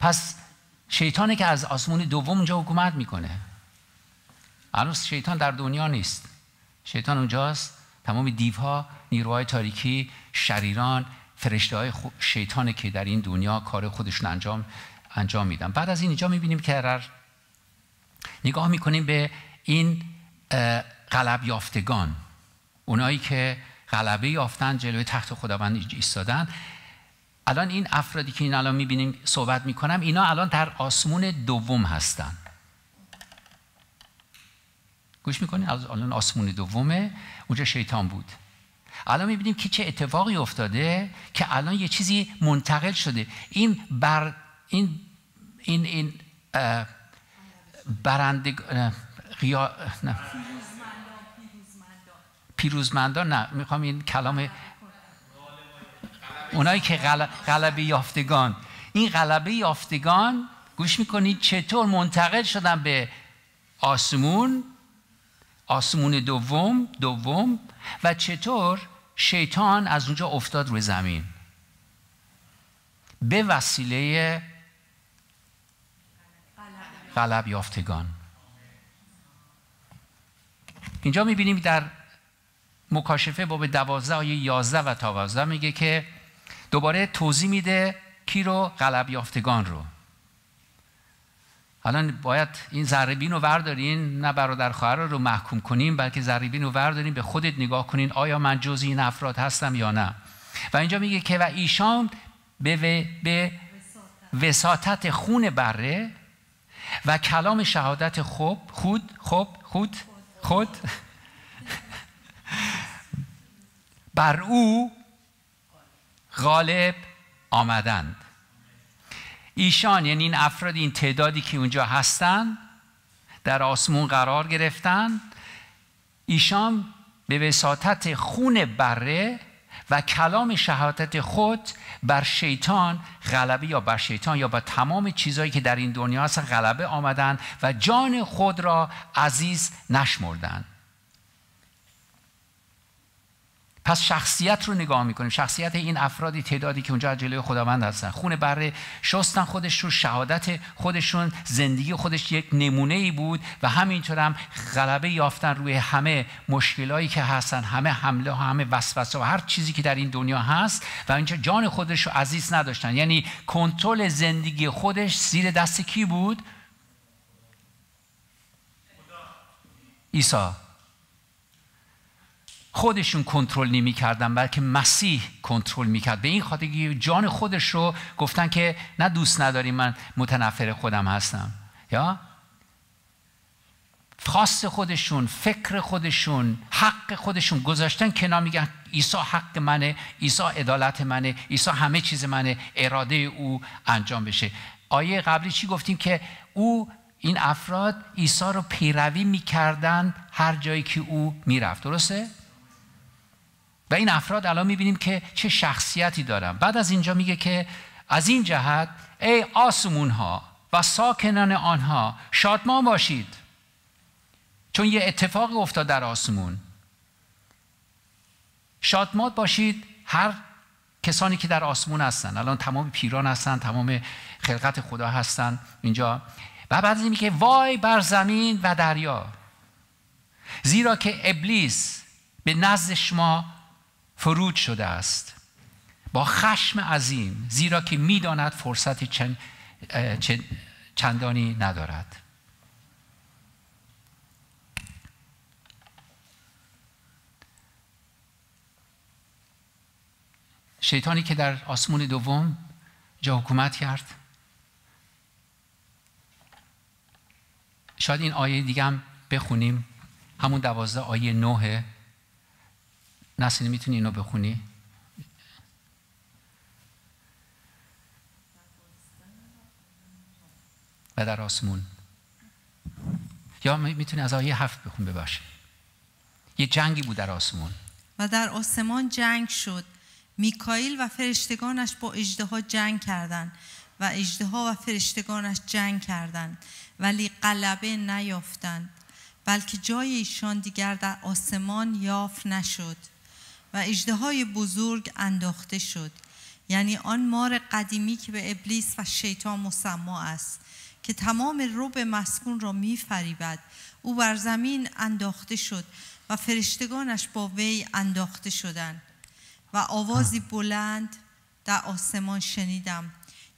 پس شیطانه که از آسمون دوم اونجا حکومت میکنه الان شیطان در دنیا نیست شیطان اونجاست تمام دیوها نیروهای تاریکی شریران فرشته های شیطانه که در این دنیا کار خودشون انجام انجام میدن بعد از این اینجا میبینیم که نگاه میکنیم به این غلب یافتگان اونایی که غلبه یافتن جلوی تخت خداوند ایستادن الان این افرادی که این الان میبینیم صحبت میکنم اینا الان در آسمون دوم هستن گوش میکنین الان آسمون دومه اونجا شیطان بود الان میبینیم که چه اتفاقی افتاده که الان یه چیزی منتقل شده این بر این این این برندگ... پیروزمندان نه میخوام این کلام اونایی که غل... غلبه یافتگان این غلبه یافتگان گوش میکنید چطور منتقل شدن به آسمون آسمون دوم دوم و چطور شیطان از اونجا افتاد روی زمین به وسیله غلب یافتگان اینجا میبینیم در مکاشفه باب دوازده آیه یازده و تاوازده میگه که دوباره توضیح میده کی رو غلب یافتگان رو حالا باید این ضربین رو وردارین نه برادر خواهر رو محکوم کنیم بلکه ضربین رو وردارین به خودت نگاه کنین آیا من جز این افراد هستم یا نه و اینجا میگه که و ایشان به, و... به وساطت خون بره و کلام شهادت خوب خود خوب خود خود بر او غالب آمدند ایشان یعنی این افراد این تعدادی که اونجا هستن در آسمون قرار گرفتن ایشان به وساطت خون بره و کلام شهادت خود بر شیطان غلبه یا بر شیطان یا بر تمام چیزهایی که در این دنیا هستن غلبه آمدن و جان خود را عزیز نشمردند پس شخصیت رو نگاه میکنیم شخصیت این افرادی تعدادی که اونجا جلوی خداوند هستن خون بره شستن خودشون شهادت خودشون زندگی خودش یک نمونه ای بود و همینطور هم غلبه یافتن روی همه مشکلایی که هستن همه حمله همه وسوسه و هر چیزی که در این دنیا هست و اینجا جان خودش رو عزیز نداشتن یعنی کنترل زندگی خودش زیر دست کی بود عیسی خودشون کنترل نمیکردن بلکه مسیح کنترل میکرد به این خاطر که جان خودش رو گفتن که نه دوست نداری من متنفر خودم هستم یا خاص خودشون فکر خودشون حق خودشون گذاشتن کنار میگن عیسی حق منه عیسی عدالت منه عیسی همه چیز منه اراده او انجام بشه آیه قبلی چی گفتیم که او این افراد عیسی رو پیروی میکردن هر جایی که او میرفت درسته و این افراد الان میبینیم که چه شخصیتی دارن بعد از اینجا میگه که از این جهت ای آسمون ها و ساکنان آنها شادمان باشید چون یه اتفاق افتاد در آسمون شادمان باشید هر کسانی که در آسمون هستن الان تمام پیران هستن تمام خلقت خدا هستن اینجا و بعد این میگه وای بر زمین و دریا زیرا که ابلیس به نزد شما فرود شده است با خشم عظیم زیرا که میداند فرصتی چند، چندانی ندارد شیطانی که در آسمون دوم جا حکومت کرد شاید این آیه دیگه هم بخونیم همون دوازده آیه نوه نسینی میتونی اینو بخونی؟ و در آسمون یا میتونی از آیه هفت بخون بباشی یه جنگی بود در آسمون
و در آسمان جنگ شد میکایل و فرشتگانش با ها جنگ کردند و اجدها و فرشتگانش جنگ کردند ولی قلبه نیافتند بلکه جای ایشان دیگر در آسمان یافت نشد و اجده بزرگ انداخته شد یعنی آن مار قدیمی که به ابلیس و شیطان مسما است که تمام روب مسکون را فریبد او بر زمین انداخته شد و فرشتگانش با وی انداخته شدند و آوازی بلند در آسمان شنیدم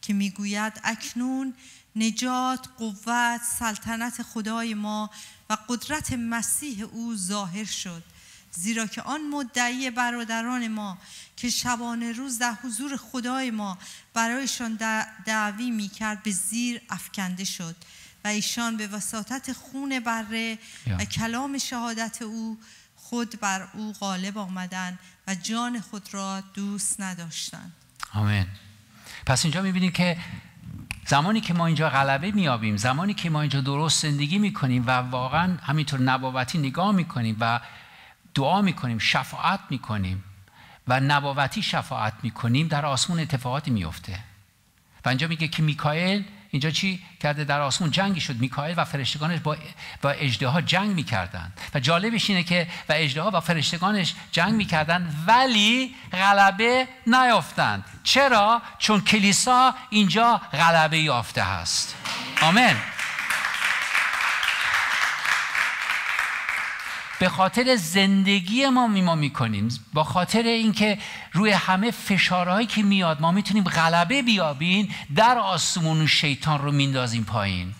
که میگوید اکنون نجات، قوت، سلطنت خدای ما و قدرت مسیح او ظاهر شد زیرا که آن مدعی برادران ما که شبانه روز در حضور خدای ما برایشان دعوی می کرد به زیر افکنده شد و ایشان به وساطت خون بره و کلام شهادت او خود بر او غالب آمدن و جان خود را دوست نداشتند
آمین پس اینجا میبینید که زمانی که ما اینجا غلبه میابیم زمانی که ما اینجا درست زندگی میکنیم و واقعا همینطور نبوتی نگاه میکنیم و دعا میکنیم شفاعت میکنیم و نباوتی شفاعت میکنیم در آسمون اتفاقاتی میفته و اینجا میگه که میکائل اینجا چی کرده در آسمون جنگی شد میکایل و فرشتگانش با با اجدها جنگ میکردند و جالبش اینه که و اجدها و فرشتگانش جنگ میکردند ولی غلبه نیافتند چرا چون کلیسا اینجا غلبه یافته هست آمین به خاطر زندگی ما ما میکنیم با خاطر اینکه روی همه فشارهایی که میاد ما میتونیم غلبه بیابیم در آسمون شیطان رو میندازیم پایین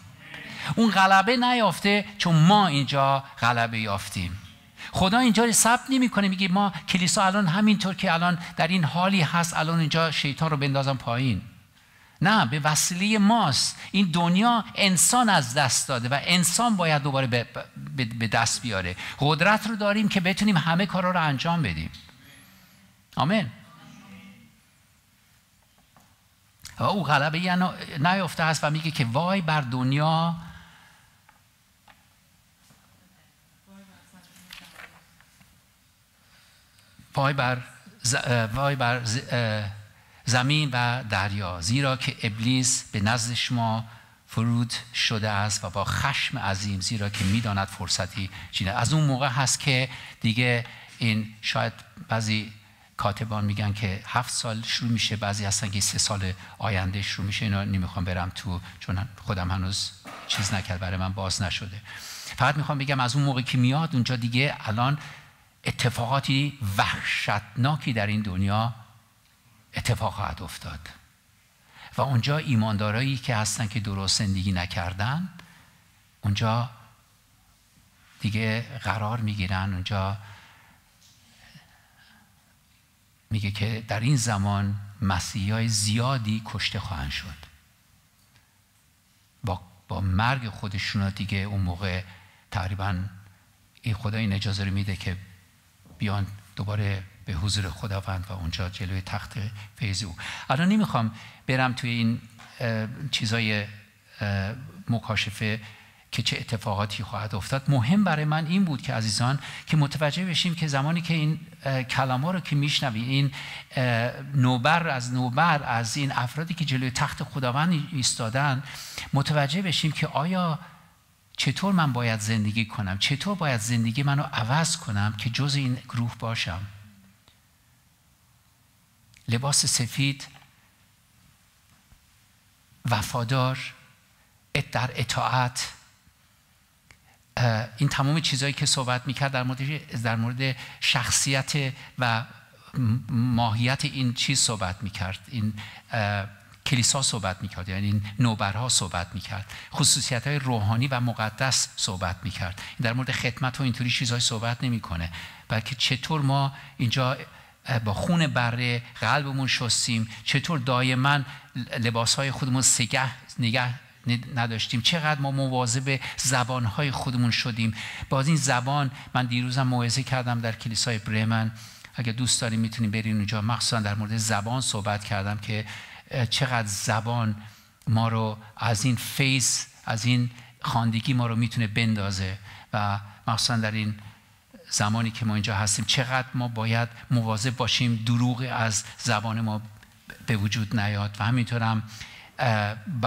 اون غلبه نیافته چون ما اینجا غلبه یافتیم خدا اینجا رو ثبت نمیکنه میگه ما کلیسا الان همینطور که الان در این حالی هست الان اینجا شیطان رو بندازم پایین نه به وسیله ماست این دنیا انسان از دست داده و انسان باید دوباره به دست بیاره قدرت رو داریم که بتونیم همه کارا رو انجام بدیم آمین و او غلبه یعنی نیافته است و میگه که وای بر دنیا وای بر وای بر زمین و دریا زیرا که ابلیس به نزد شما فرود شده است و با خشم عظیم زیرا که میداند فرصتی چینه از اون موقع هست که دیگه این شاید بعضی کاتبان میگن که هفت سال شروع میشه بعضی هستن که سه سال آینده شروع میشه اینا نمیخوام برم تو چون خودم هنوز چیز نکرد برای من باز نشده فقط میخوام بگم از اون موقع که میاد اونجا دیگه الان اتفاقاتی وحشتناکی در این دنیا اتفاق خواهد افتاد و اونجا ایماندارایی که هستن که درست زندگی نکردن اونجا دیگه قرار میگیرن اونجا میگه که در این زمان مسیحی های زیادی کشته خواهند شد با, با مرگ خودشون دیگه اون موقع تقریبا این خدا این اجازه رو میده که بیان دوباره به حضور خداوند و اونجا جلوی تخت فیض او الان نمیخوام برم توی این چیزای مکاشفه که چه اتفاقاتی خواهد افتاد مهم برای من این بود که عزیزان که متوجه بشیم که زمانی که این کلاما رو که میشنوی این نوبر از نوبر از این افرادی که جلوی تخت خداوند ایستادن متوجه بشیم که آیا چطور من باید زندگی کنم چطور باید زندگی منو عوض کنم که جز این گروه باشم لباس سفید وفادار در اطاعت این تمام چیزهایی که صحبت میکرد در مورد, در مورد شخصیت و ماهیت این چیز صحبت میکرد این کلیسا صحبت میکرد یعنی این نوبرها صحبت میکرد خصوصیت های روحانی و مقدس صحبت میکرد در مورد خدمت و اینطوری چیزهای صحبت نمیکنه بلکه چطور ما اینجا با خون بره قلبمون شستیم چطور دائما لباسهای خودمون سگه نگه نداشتیم چقدر ما مواظب زبانهای خودمون شدیم باز این زبان من دیروزم موعظه کردم در کلیسای برمن اگر دوست داریم میتونیم بریم اونجا مخصوصا در مورد زبان صحبت کردم که چقدر زبان ما رو از این فیس از این خاندگی ما رو میتونه بندازه و مخصوصا در این زمانی که ما اینجا هستیم چقدر ما باید مواظب باشیم دروغ از زبان ما به وجود نیاد و همینطورم هم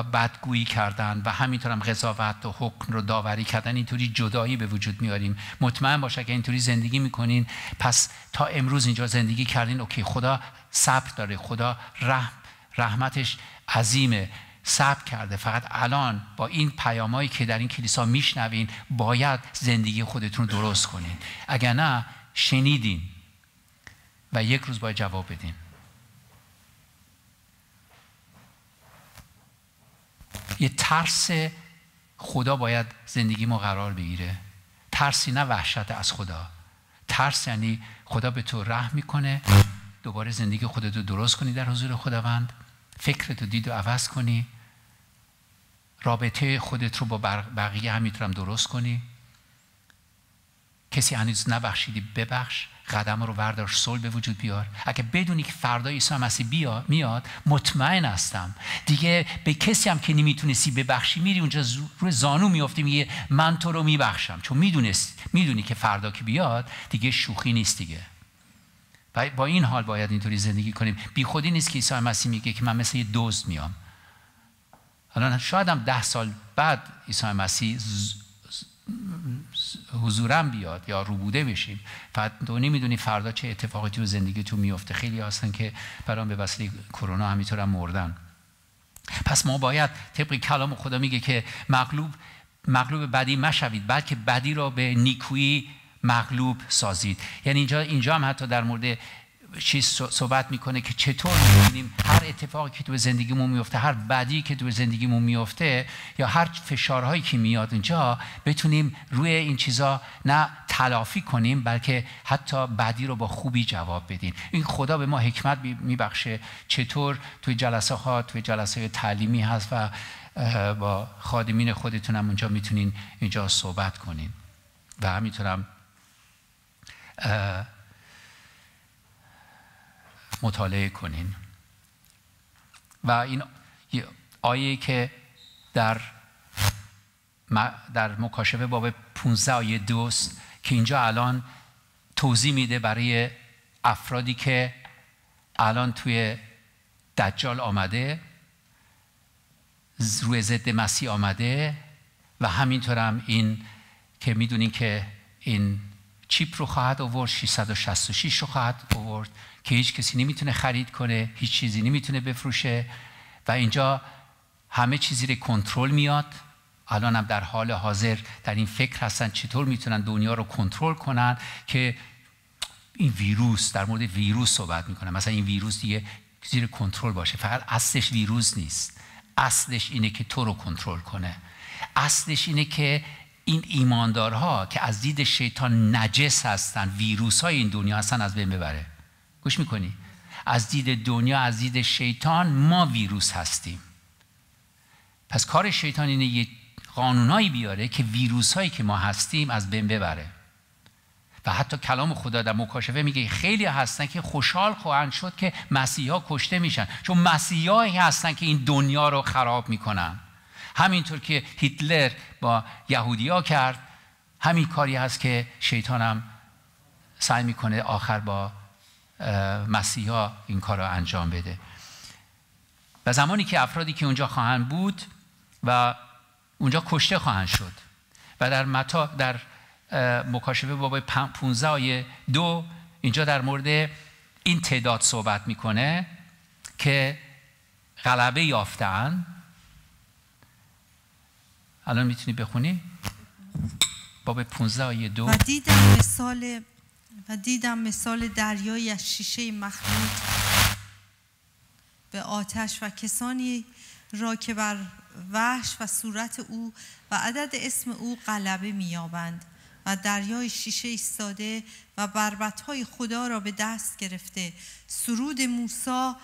بدگویی کردن و همینطورم هم قضاوت و حکم رو داوری کردن اینطوری جدایی به وجود میاریم مطمئن باشه که اینطوری زندگی میکنین پس تا امروز اینجا زندگی کردین اوکی خدا صبر داره خدا رحم رحمتش عظیمه صبر کرده فقط الان با این پیامایی که در این کلیسا میشنوین باید زندگی خودتون رو درست کنین اگر نه شنیدین و یک روز باید جواب بدین یه ترس خدا باید زندگی ما قرار بگیره ترسی نه وحشت از خدا ترس یعنی خدا به تو رحم میکنه دوباره زندگی خودت رو درست کنی در حضور خداوند فکرتو دید و عوض کنی رابطه خودت رو با بقیه هم درست کنی کسی هنوز نبخشیدی ببخش قدم رو ورداشت سل به وجود بیار اگه بدونی که فردا عیسی مسیح بیا میاد مطمئن هستم دیگه به کسی هم که نمیتونستی ببخشی میری اونجا روی زانو میافتی میگه من تو رو میبخشم چون میدونی که فردا که بیاد دیگه شوخی نیست دیگه و با این حال باید اینطوری زندگی کنیم بی خودی نیست که عیسی مسیح میگه که من مثل یه دوز میام الان شاید هم ده سال بعد عیسی مسیح حضورم بیاد یا روبوده بشیم فقط تو نمیدونی فردا چه اتفاقی تو زندگی تو میفته خیلی هستن که برام به وسیله کرونا همینطور هم مردن پس ما باید طبق کلام خدا میگه که مغلوب مغلوب بدی مشوید بلکه بدی را به نیکویی مغلوب سازید یعنی اینجا اینجا هم حتی در مورد چیز صحبت میکنه که چطور میبینیم هر اتفاقی که تو زندگیمون میفته هر بدی که تو زندگیمون میفته یا هر فشارهایی که میاد اینجا بتونیم روی این چیزا نه تلافی کنیم بلکه حتی بدی رو با خوبی جواب بدیم این خدا به ما حکمت میبخشه چطور توی جلسه ها توی جلسه تعلیمی هست و با خادمین خودتونم اونجا میتونین اینجا صحبت کنین و همینطورم مطالعه کنین و این آیه که در در مکاشفه باب 15 آیه دوست که اینجا الان توضیح میده برای افرادی که الان توی دجال آمده روی ضد مسیح آمده و همینطور هم این که میدونین که این چیپ رو خواهد آورد 666 رو خواهد آورد که هیچ کسی نمیتونه خرید کنه هیچ چیزی نمیتونه بفروشه و اینجا همه چیزی رو کنترل میاد الان هم در حال حاضر در این فکر هستن چطور میتونن دنیا رو کنترل کنن که این ویروس در مورد ویروس صحبت میکنم مثلا این ویروس دیگه زیر کنترل باشه فقط اصلش ویروس نیست اصلش اینه که تو رو کنترل کنه اصلش اینه که این ایماندارها که از دید شیطان نجس هستن ویروس این دنیا هستن از بین ببره گوش میکنی از دید دنیا از دید شیطان ما ویروس هستیم پس کار شیطان اینه یه قانونایی بیاره که ویروس هایی که ما هستیم از بین ببره و حتی کلام خدا در مکاشفه میگه خیلی هستن که خوشحال خواهند شد که مسیحا کشته میشن چون مسیحایی هستن که این دنیا رو خراب میکنن همینطور که هیتلر با یهودیا کرد همین کاری هست که شیطان هم سعی میکنه آخر با مسیحا این کار را انجام بده و زمانی که افرادی که اونجا خواهند بود و اونجا کشته خواهند شد و در متا در مکاشفه بابای 15 آیه دو اینجا در مورد این تعداد صحبت میکنه که غلبه یافتن الان میتونی بخونی باب 15 آیه دو و دیدم
مثال و دیدم مثال دریایی از شیشه مخلوط به آتش و کسانی را که بر وحش و صورت او و عدد اسم او غلبه مییابند و دریای شیشه ایستاده و بربتهای خدا را به دست گرفته سرود موسا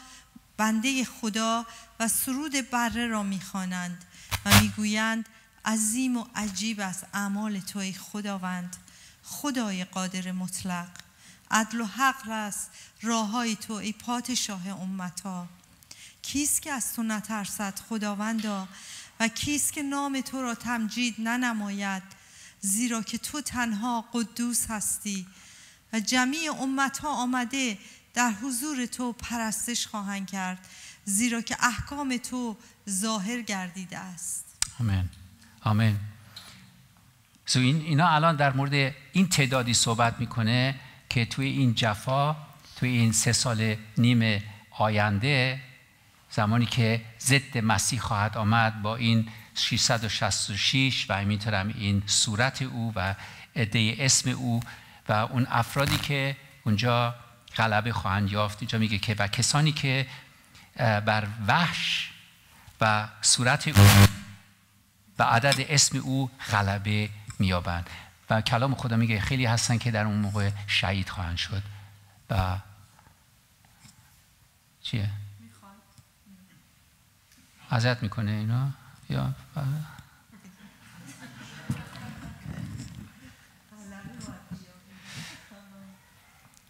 بنده خدا و سرود بره را میخوانند و میگویند عظیم و عجیب است اعمال توی خداوند خدای قادر مطلق عدل و حق است راه های تو ای پادشاه امتا کیست که از تو نترسد خداوندا و کیست که نام تو را تمجید ننماید زیرا که تو تنها قدوس هستی و جمعی امتا آمده در حضور تو پرستش خواهند کرد زیرا که احکام تو ظاهر گردیده
است آمین آمین سو این اینا الان در مورد این تعدادی صحبت میکنه که توی این جفا توی این سه سال نیم آینده زمانی که ضد مسیح خواهد آمد با این 666 و همینطور هم این صورت او و عده اسم او و اون افرادی که اونجا غلبه خواهند یافت اینجا میگه که و کسانی که بر وحش و صورت او و عدد اسم او غلبه میابند و کلام خدا میگه خیلی هستن که در اون موقع شهید خواهند شد و چیه؟ اذیت میکنه اینا یا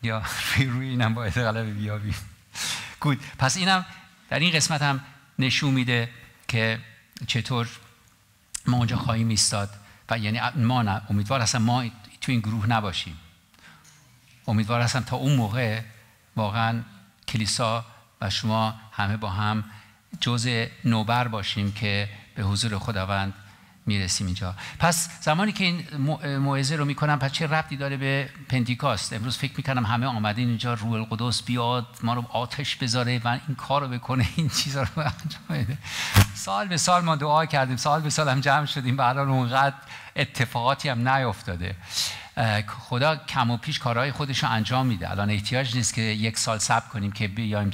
یا روی اینم باید غلبه بیابیم گود پس اینم در این قسمت هم نشون میده که چطور ما اونجا خواهیم ایستاد و یعنی ما امیدوار هستم ما تو این گروه نباشیم امیدوار هستم تا اون موقع واقعا کلیسا و شما همه با هم جزء نوبر باشیم که به حضور خداوند میرسیم اینجا پس زمانی که این موعظه رو میکنم پس چه ربطی داره به پنتیکاست امروز فکر میکنم همه آمدین اینجا روح القدس بیاد ما رو آتش بذاره و این کار رو بکنه این چیزا رو انجام بده سال به سال ما دعا کردیم سال به سال هم جمع شدیم و الان اونقدر اتفاقاتی هم نیافتاده خدا کم و پیش کارهای خودش رو انجام میده الان احتیاج نیست که یک سال صبر کنیم که بیایم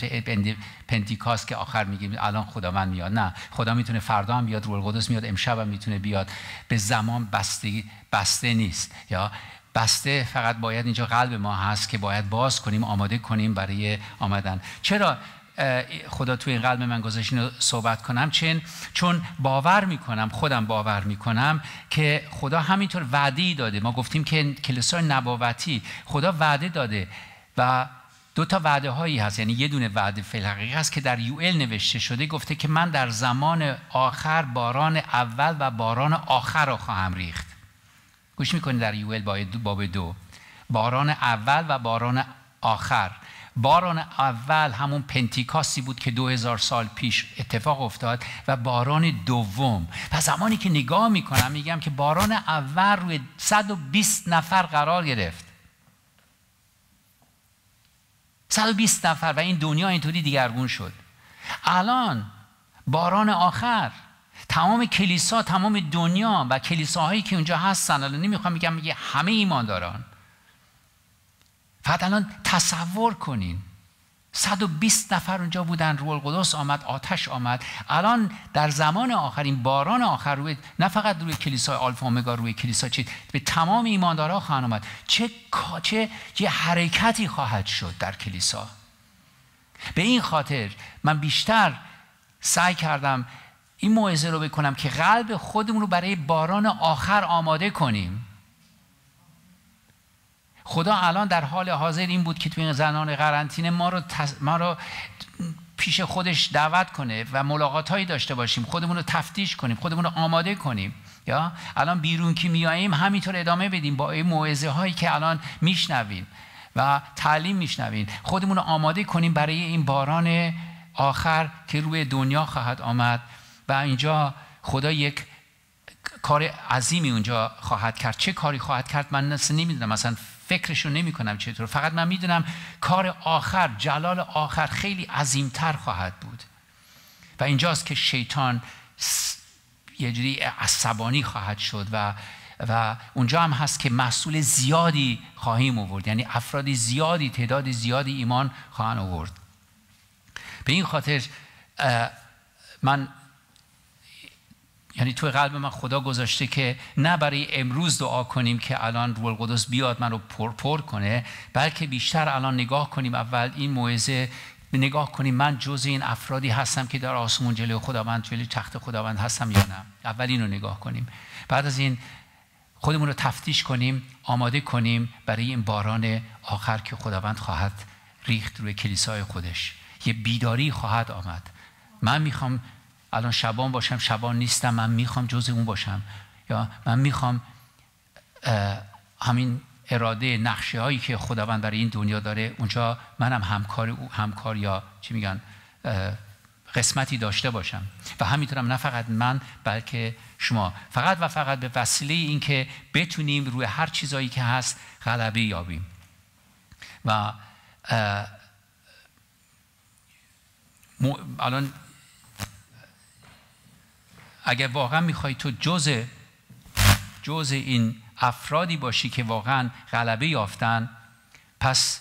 پنتیکاست که آخر میگیم الان خدا من میاد نه خدا میتونه فردا هم بیاد روح القدس میاد امشب هم میتونه بیاد به زمان بسته بسته نیست یا بسته فقط باید اینجا قلب ما هست که باید باز کنیم آماده کنیم برای آمدن چرا خدا توی قلب من گذاشت رو صحبت کنم چون چون باور میکنم خودم باور میکنم که خدا همینطور وعده داده ما گفتیم که کلیسای نبوتی خدا وعده داده و دو تا وعده هایی هست یعنی یه دونه وعده حقیقی هست که در یوئل نوشته شده گفته که من در زمان آخر باران اول و باران آخر را خواهم ریخت گوش میکنی در یوئل باب دو باران اول و باران آخر باران اول همون پنتیکاسی بود که دو هزار سال پیش اتفاق افتاد و باران دوم و زمانی که نگاه میکنم میگم که باران اول روی 120 نفر قرار گرفت 120 نفر و این دنیا اینطوری دیگرگون شد الان باران آخر تمام کلیسا تمام دنیا و کلیساهایی که اونجا هستن الان نمیخوام بگم همه ایمانداران فقط الان تصور کنین 120 نفر اونجا بودن روح القدس آمد آتش آمد الان در زمان آخرین باران آخر روی نه فقط روی کلیسای آلفا اومگا روی کلیسا چید به تمام ایماندارا خواهد آمد چه چه یه حرکتی خواهد شد در کلیسا به این خاطر من بیشتر سعی کردم این موعظه رو بکنم که قلب خودمون رو برای باران آخر آماده کنیم خدا الان در حال حاضر این بود که توی این زنان قرنطینه ما رو, ما رو پیش خودش دعوت کنه و ملاقات هایی داشته باشیم خودمون رو تفتیش کنیم خودمون رو آماده کنیم یا الان بیرون که میاییم همینطور ادامه بدیم با این موعظه هایی که الان میشنویم و تعلیم میشنویم خودمون رو آماده کنیم برای این باران آخر که روی دنیا خواهد آمد و اینجا خدا یک کار عظیمی اونجا خواهد کرد چه کاری خواهد کرد من نمیدونم مثلا فکرشو نمی کنم چطور فقط من میدونم کار آخر جلال آخر خیلی عظیمتر خواهد بود و اینجاست که شیطان یه جوری عصبانی خواهد شد و و اونجا هم هست که محصول زیادی خواهیم آورد یعنی افراد زیادی تعداد زیادی ایمان خواهند آورد به این خاطر من یعنی توی قلب من خدا گذاشته که نه برای امروز دعا کنیم که الان روح القدس بیاد من رو پرپر کنه بلکه بیشتر الان نگاه کنیم اول این موعظه نگاه کنیم من جز این افرادی هستم که در آسمون جلوی خداوند جلوی تخت خداوند هستم یا نه اول اینو رو نگاه کنیم بعد از این خودمون رو تفتیش کنیم آماده کنیم برای این باران آخر که خداوند خواهد ریخت روی کلیسای خودش یه بیداری خواهد آمد من میخوام الان شبان باشم شبان نیستم من میخوام جز اون باشم یا من میخوام همین اراده نقشه هایی که خداوند برای این دنیا داره اونجا منم همکار همکار یا چی میگن قسمتی داشته باشم و همینطورم نه فقط من بلکه شما فقط و فقط به وسیله اینکه بتونیم روی هر چیزایی که هست غلبه یابیم و الان اگر واقعا میخوای تو جز جز این افرادی باشی که واقعا غلبه یافتن پس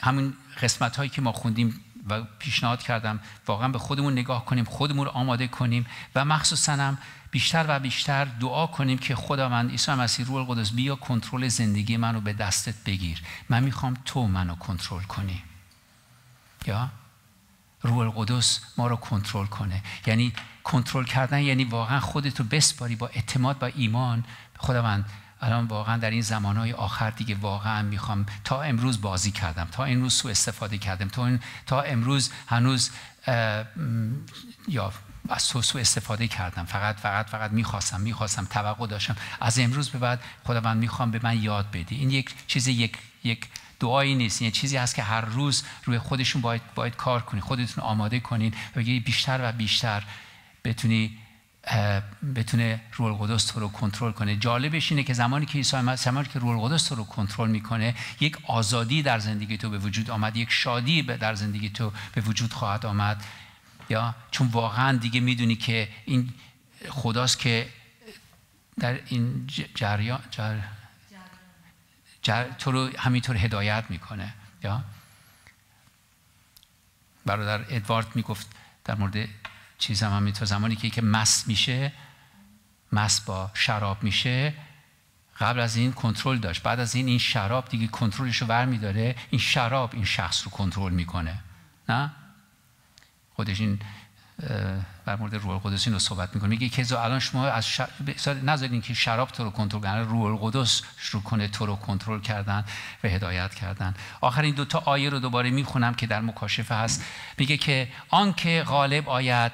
همین قسمت هایی که ما خوندیم و پیشنهاد کردم واقعا به خودمون نگاه کنیم خودمون رو آماده کنیم و مخصوصا هم بیشتر و بیشتر دعا کنیم که خداوند عیسی مسیح روح القدس بیا کنترل زندگی منو به دستت بگیر من میخوام تو منو کنترل کنی یا روح القدس ما رو کنترل کنه یعنی کنترل کردن یعنی واقعا خودت رو بسپاری با اعتماد با ایمان خداوند الان واقعا در این زمانهای آخر دیگه واقعا میخوام تا امروز بازی کردم تا امروز سو استفاده کردم تا, تا امروز هنوز یا از تو سو استفاده کردم فقط فقط فقط میخواستم میخواستم توقع داشتم از امروز به بعد خداوند میخوام به من یاد بدی این یک چیز یک یک دعایی نیست یعنی چیزی هست که هر روز روی خودشون باید, باید کار کنید خودتون آماده کنین و بیشتر و بیشتر بتونی بتونه رول القدس تو رو کنترل کنه جالبش اینه که زمانی که عیسی مسیح زمانی که رول القدس تو رو کنترل میکنه یک آزادی در زندگی تو به وجود آمد یک شادی در زندگی تو به وجود خواهد آمد یا چون واقعا دیگه میدونی که این خداست که در این جریان تو رو همینطور هدایت میکنه یا برادر ادوارد میگفت در مورد چیز هم تو زمانی که که مست میشه مس با شراب میشه قبل از این کنترل داشت بعد از این این شراب دیگه کنترلش رو میداره این شراب این شخص رو کنترل میکنه نه خودش این بر مورد روح القدس اینو صحبت میکنه میگه که الان شما از نذارین که شراب تو رو کنترل کنه روح القدس شروع کنه تو رو کنترل کردن و هدایت کردن آخرین دوتا آیه رو دوباره میخونم که در مکاشفه هست میگه که آنکه غالب آید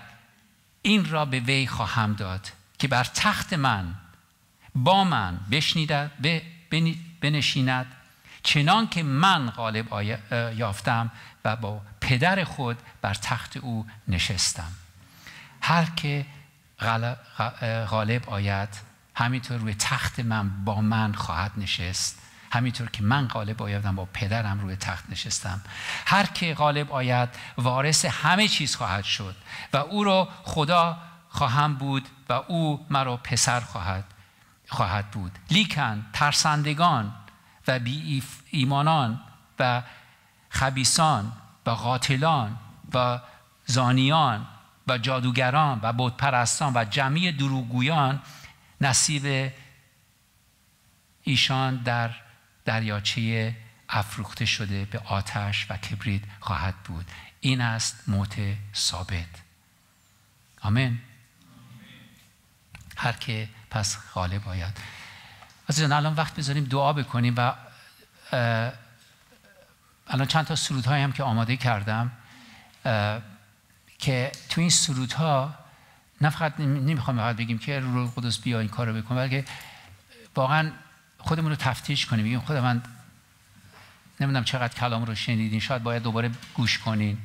این را به وی خواهم داد که بر تخت من با من بنشیند بنشیند چنان که من غالب یافتم و با پدر خود بر تخت او نشستم هر که غالب آید همینطور روی تخت من با من خواهد نشست همینطور که من غالب آیدم با پدرم روی تخت نشستم هر که غالب آید وارث همه چیز خواهد شد و او را خدا خواهم بود و او مرا پسر خواهد خواهد بود لیکن ترسندگان و بی ایمانان و خبیسان و قاتلان و زانیان و جادوگران و بودپرستان و جمعی دروگویان نصیب ایشان در دریاچه افروخته شده به آتش و کبرید خواهد بود این است موت ثابت آمین هر که پس غالب باید عزیزان الان وقت بذاریم دعا بکنیم و الان چند تا سرودهایی هم که آماده کردم که تو این سرودها نه فقط نمیخوام فقط بگیم که روح القدس بیا این کارو بکنه بلکه واقعا خودمون رو تفتیش کنیم بگیم خدا من نمیدونم چقدر کلام رو شنیدین شاید باید دوباره گوش کنین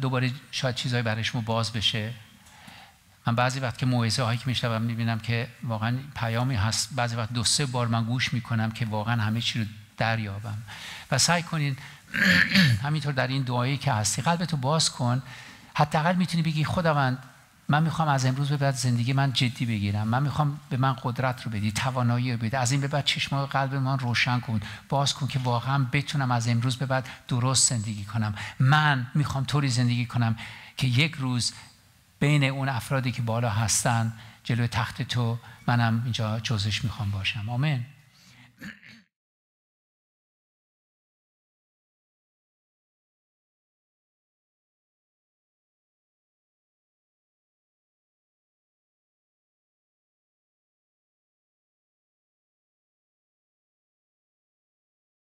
دوباره شاید چیزهایی برای شما باز بشه من بعضی وقت که موعظه هایی که میشنوم میبینم که واقعا پیامی هست بعضی وقت دو سه بار من گوش میکنم که واقعا همه چی رو دریابم و سعی کنین (clears throat) همینطور در این دعایی که هستی قلبتو باز کن حداقل میتونی بگی خداوند من میخوام از امروز به بعد زندگی من جدی بگیرم من میخوام به من قدرت رو بدی توانایی رو بدی از این به بعد چشمای قلب من روشن کن باز کن که واقعا بتونم از امروز به بعد درست زندگی کنم من میخوام طوری زندگی کنم که یک روز بین اون افرادی که بالا هستن جلوی تخت تو منم اینجا جزش میخوام باشم آمین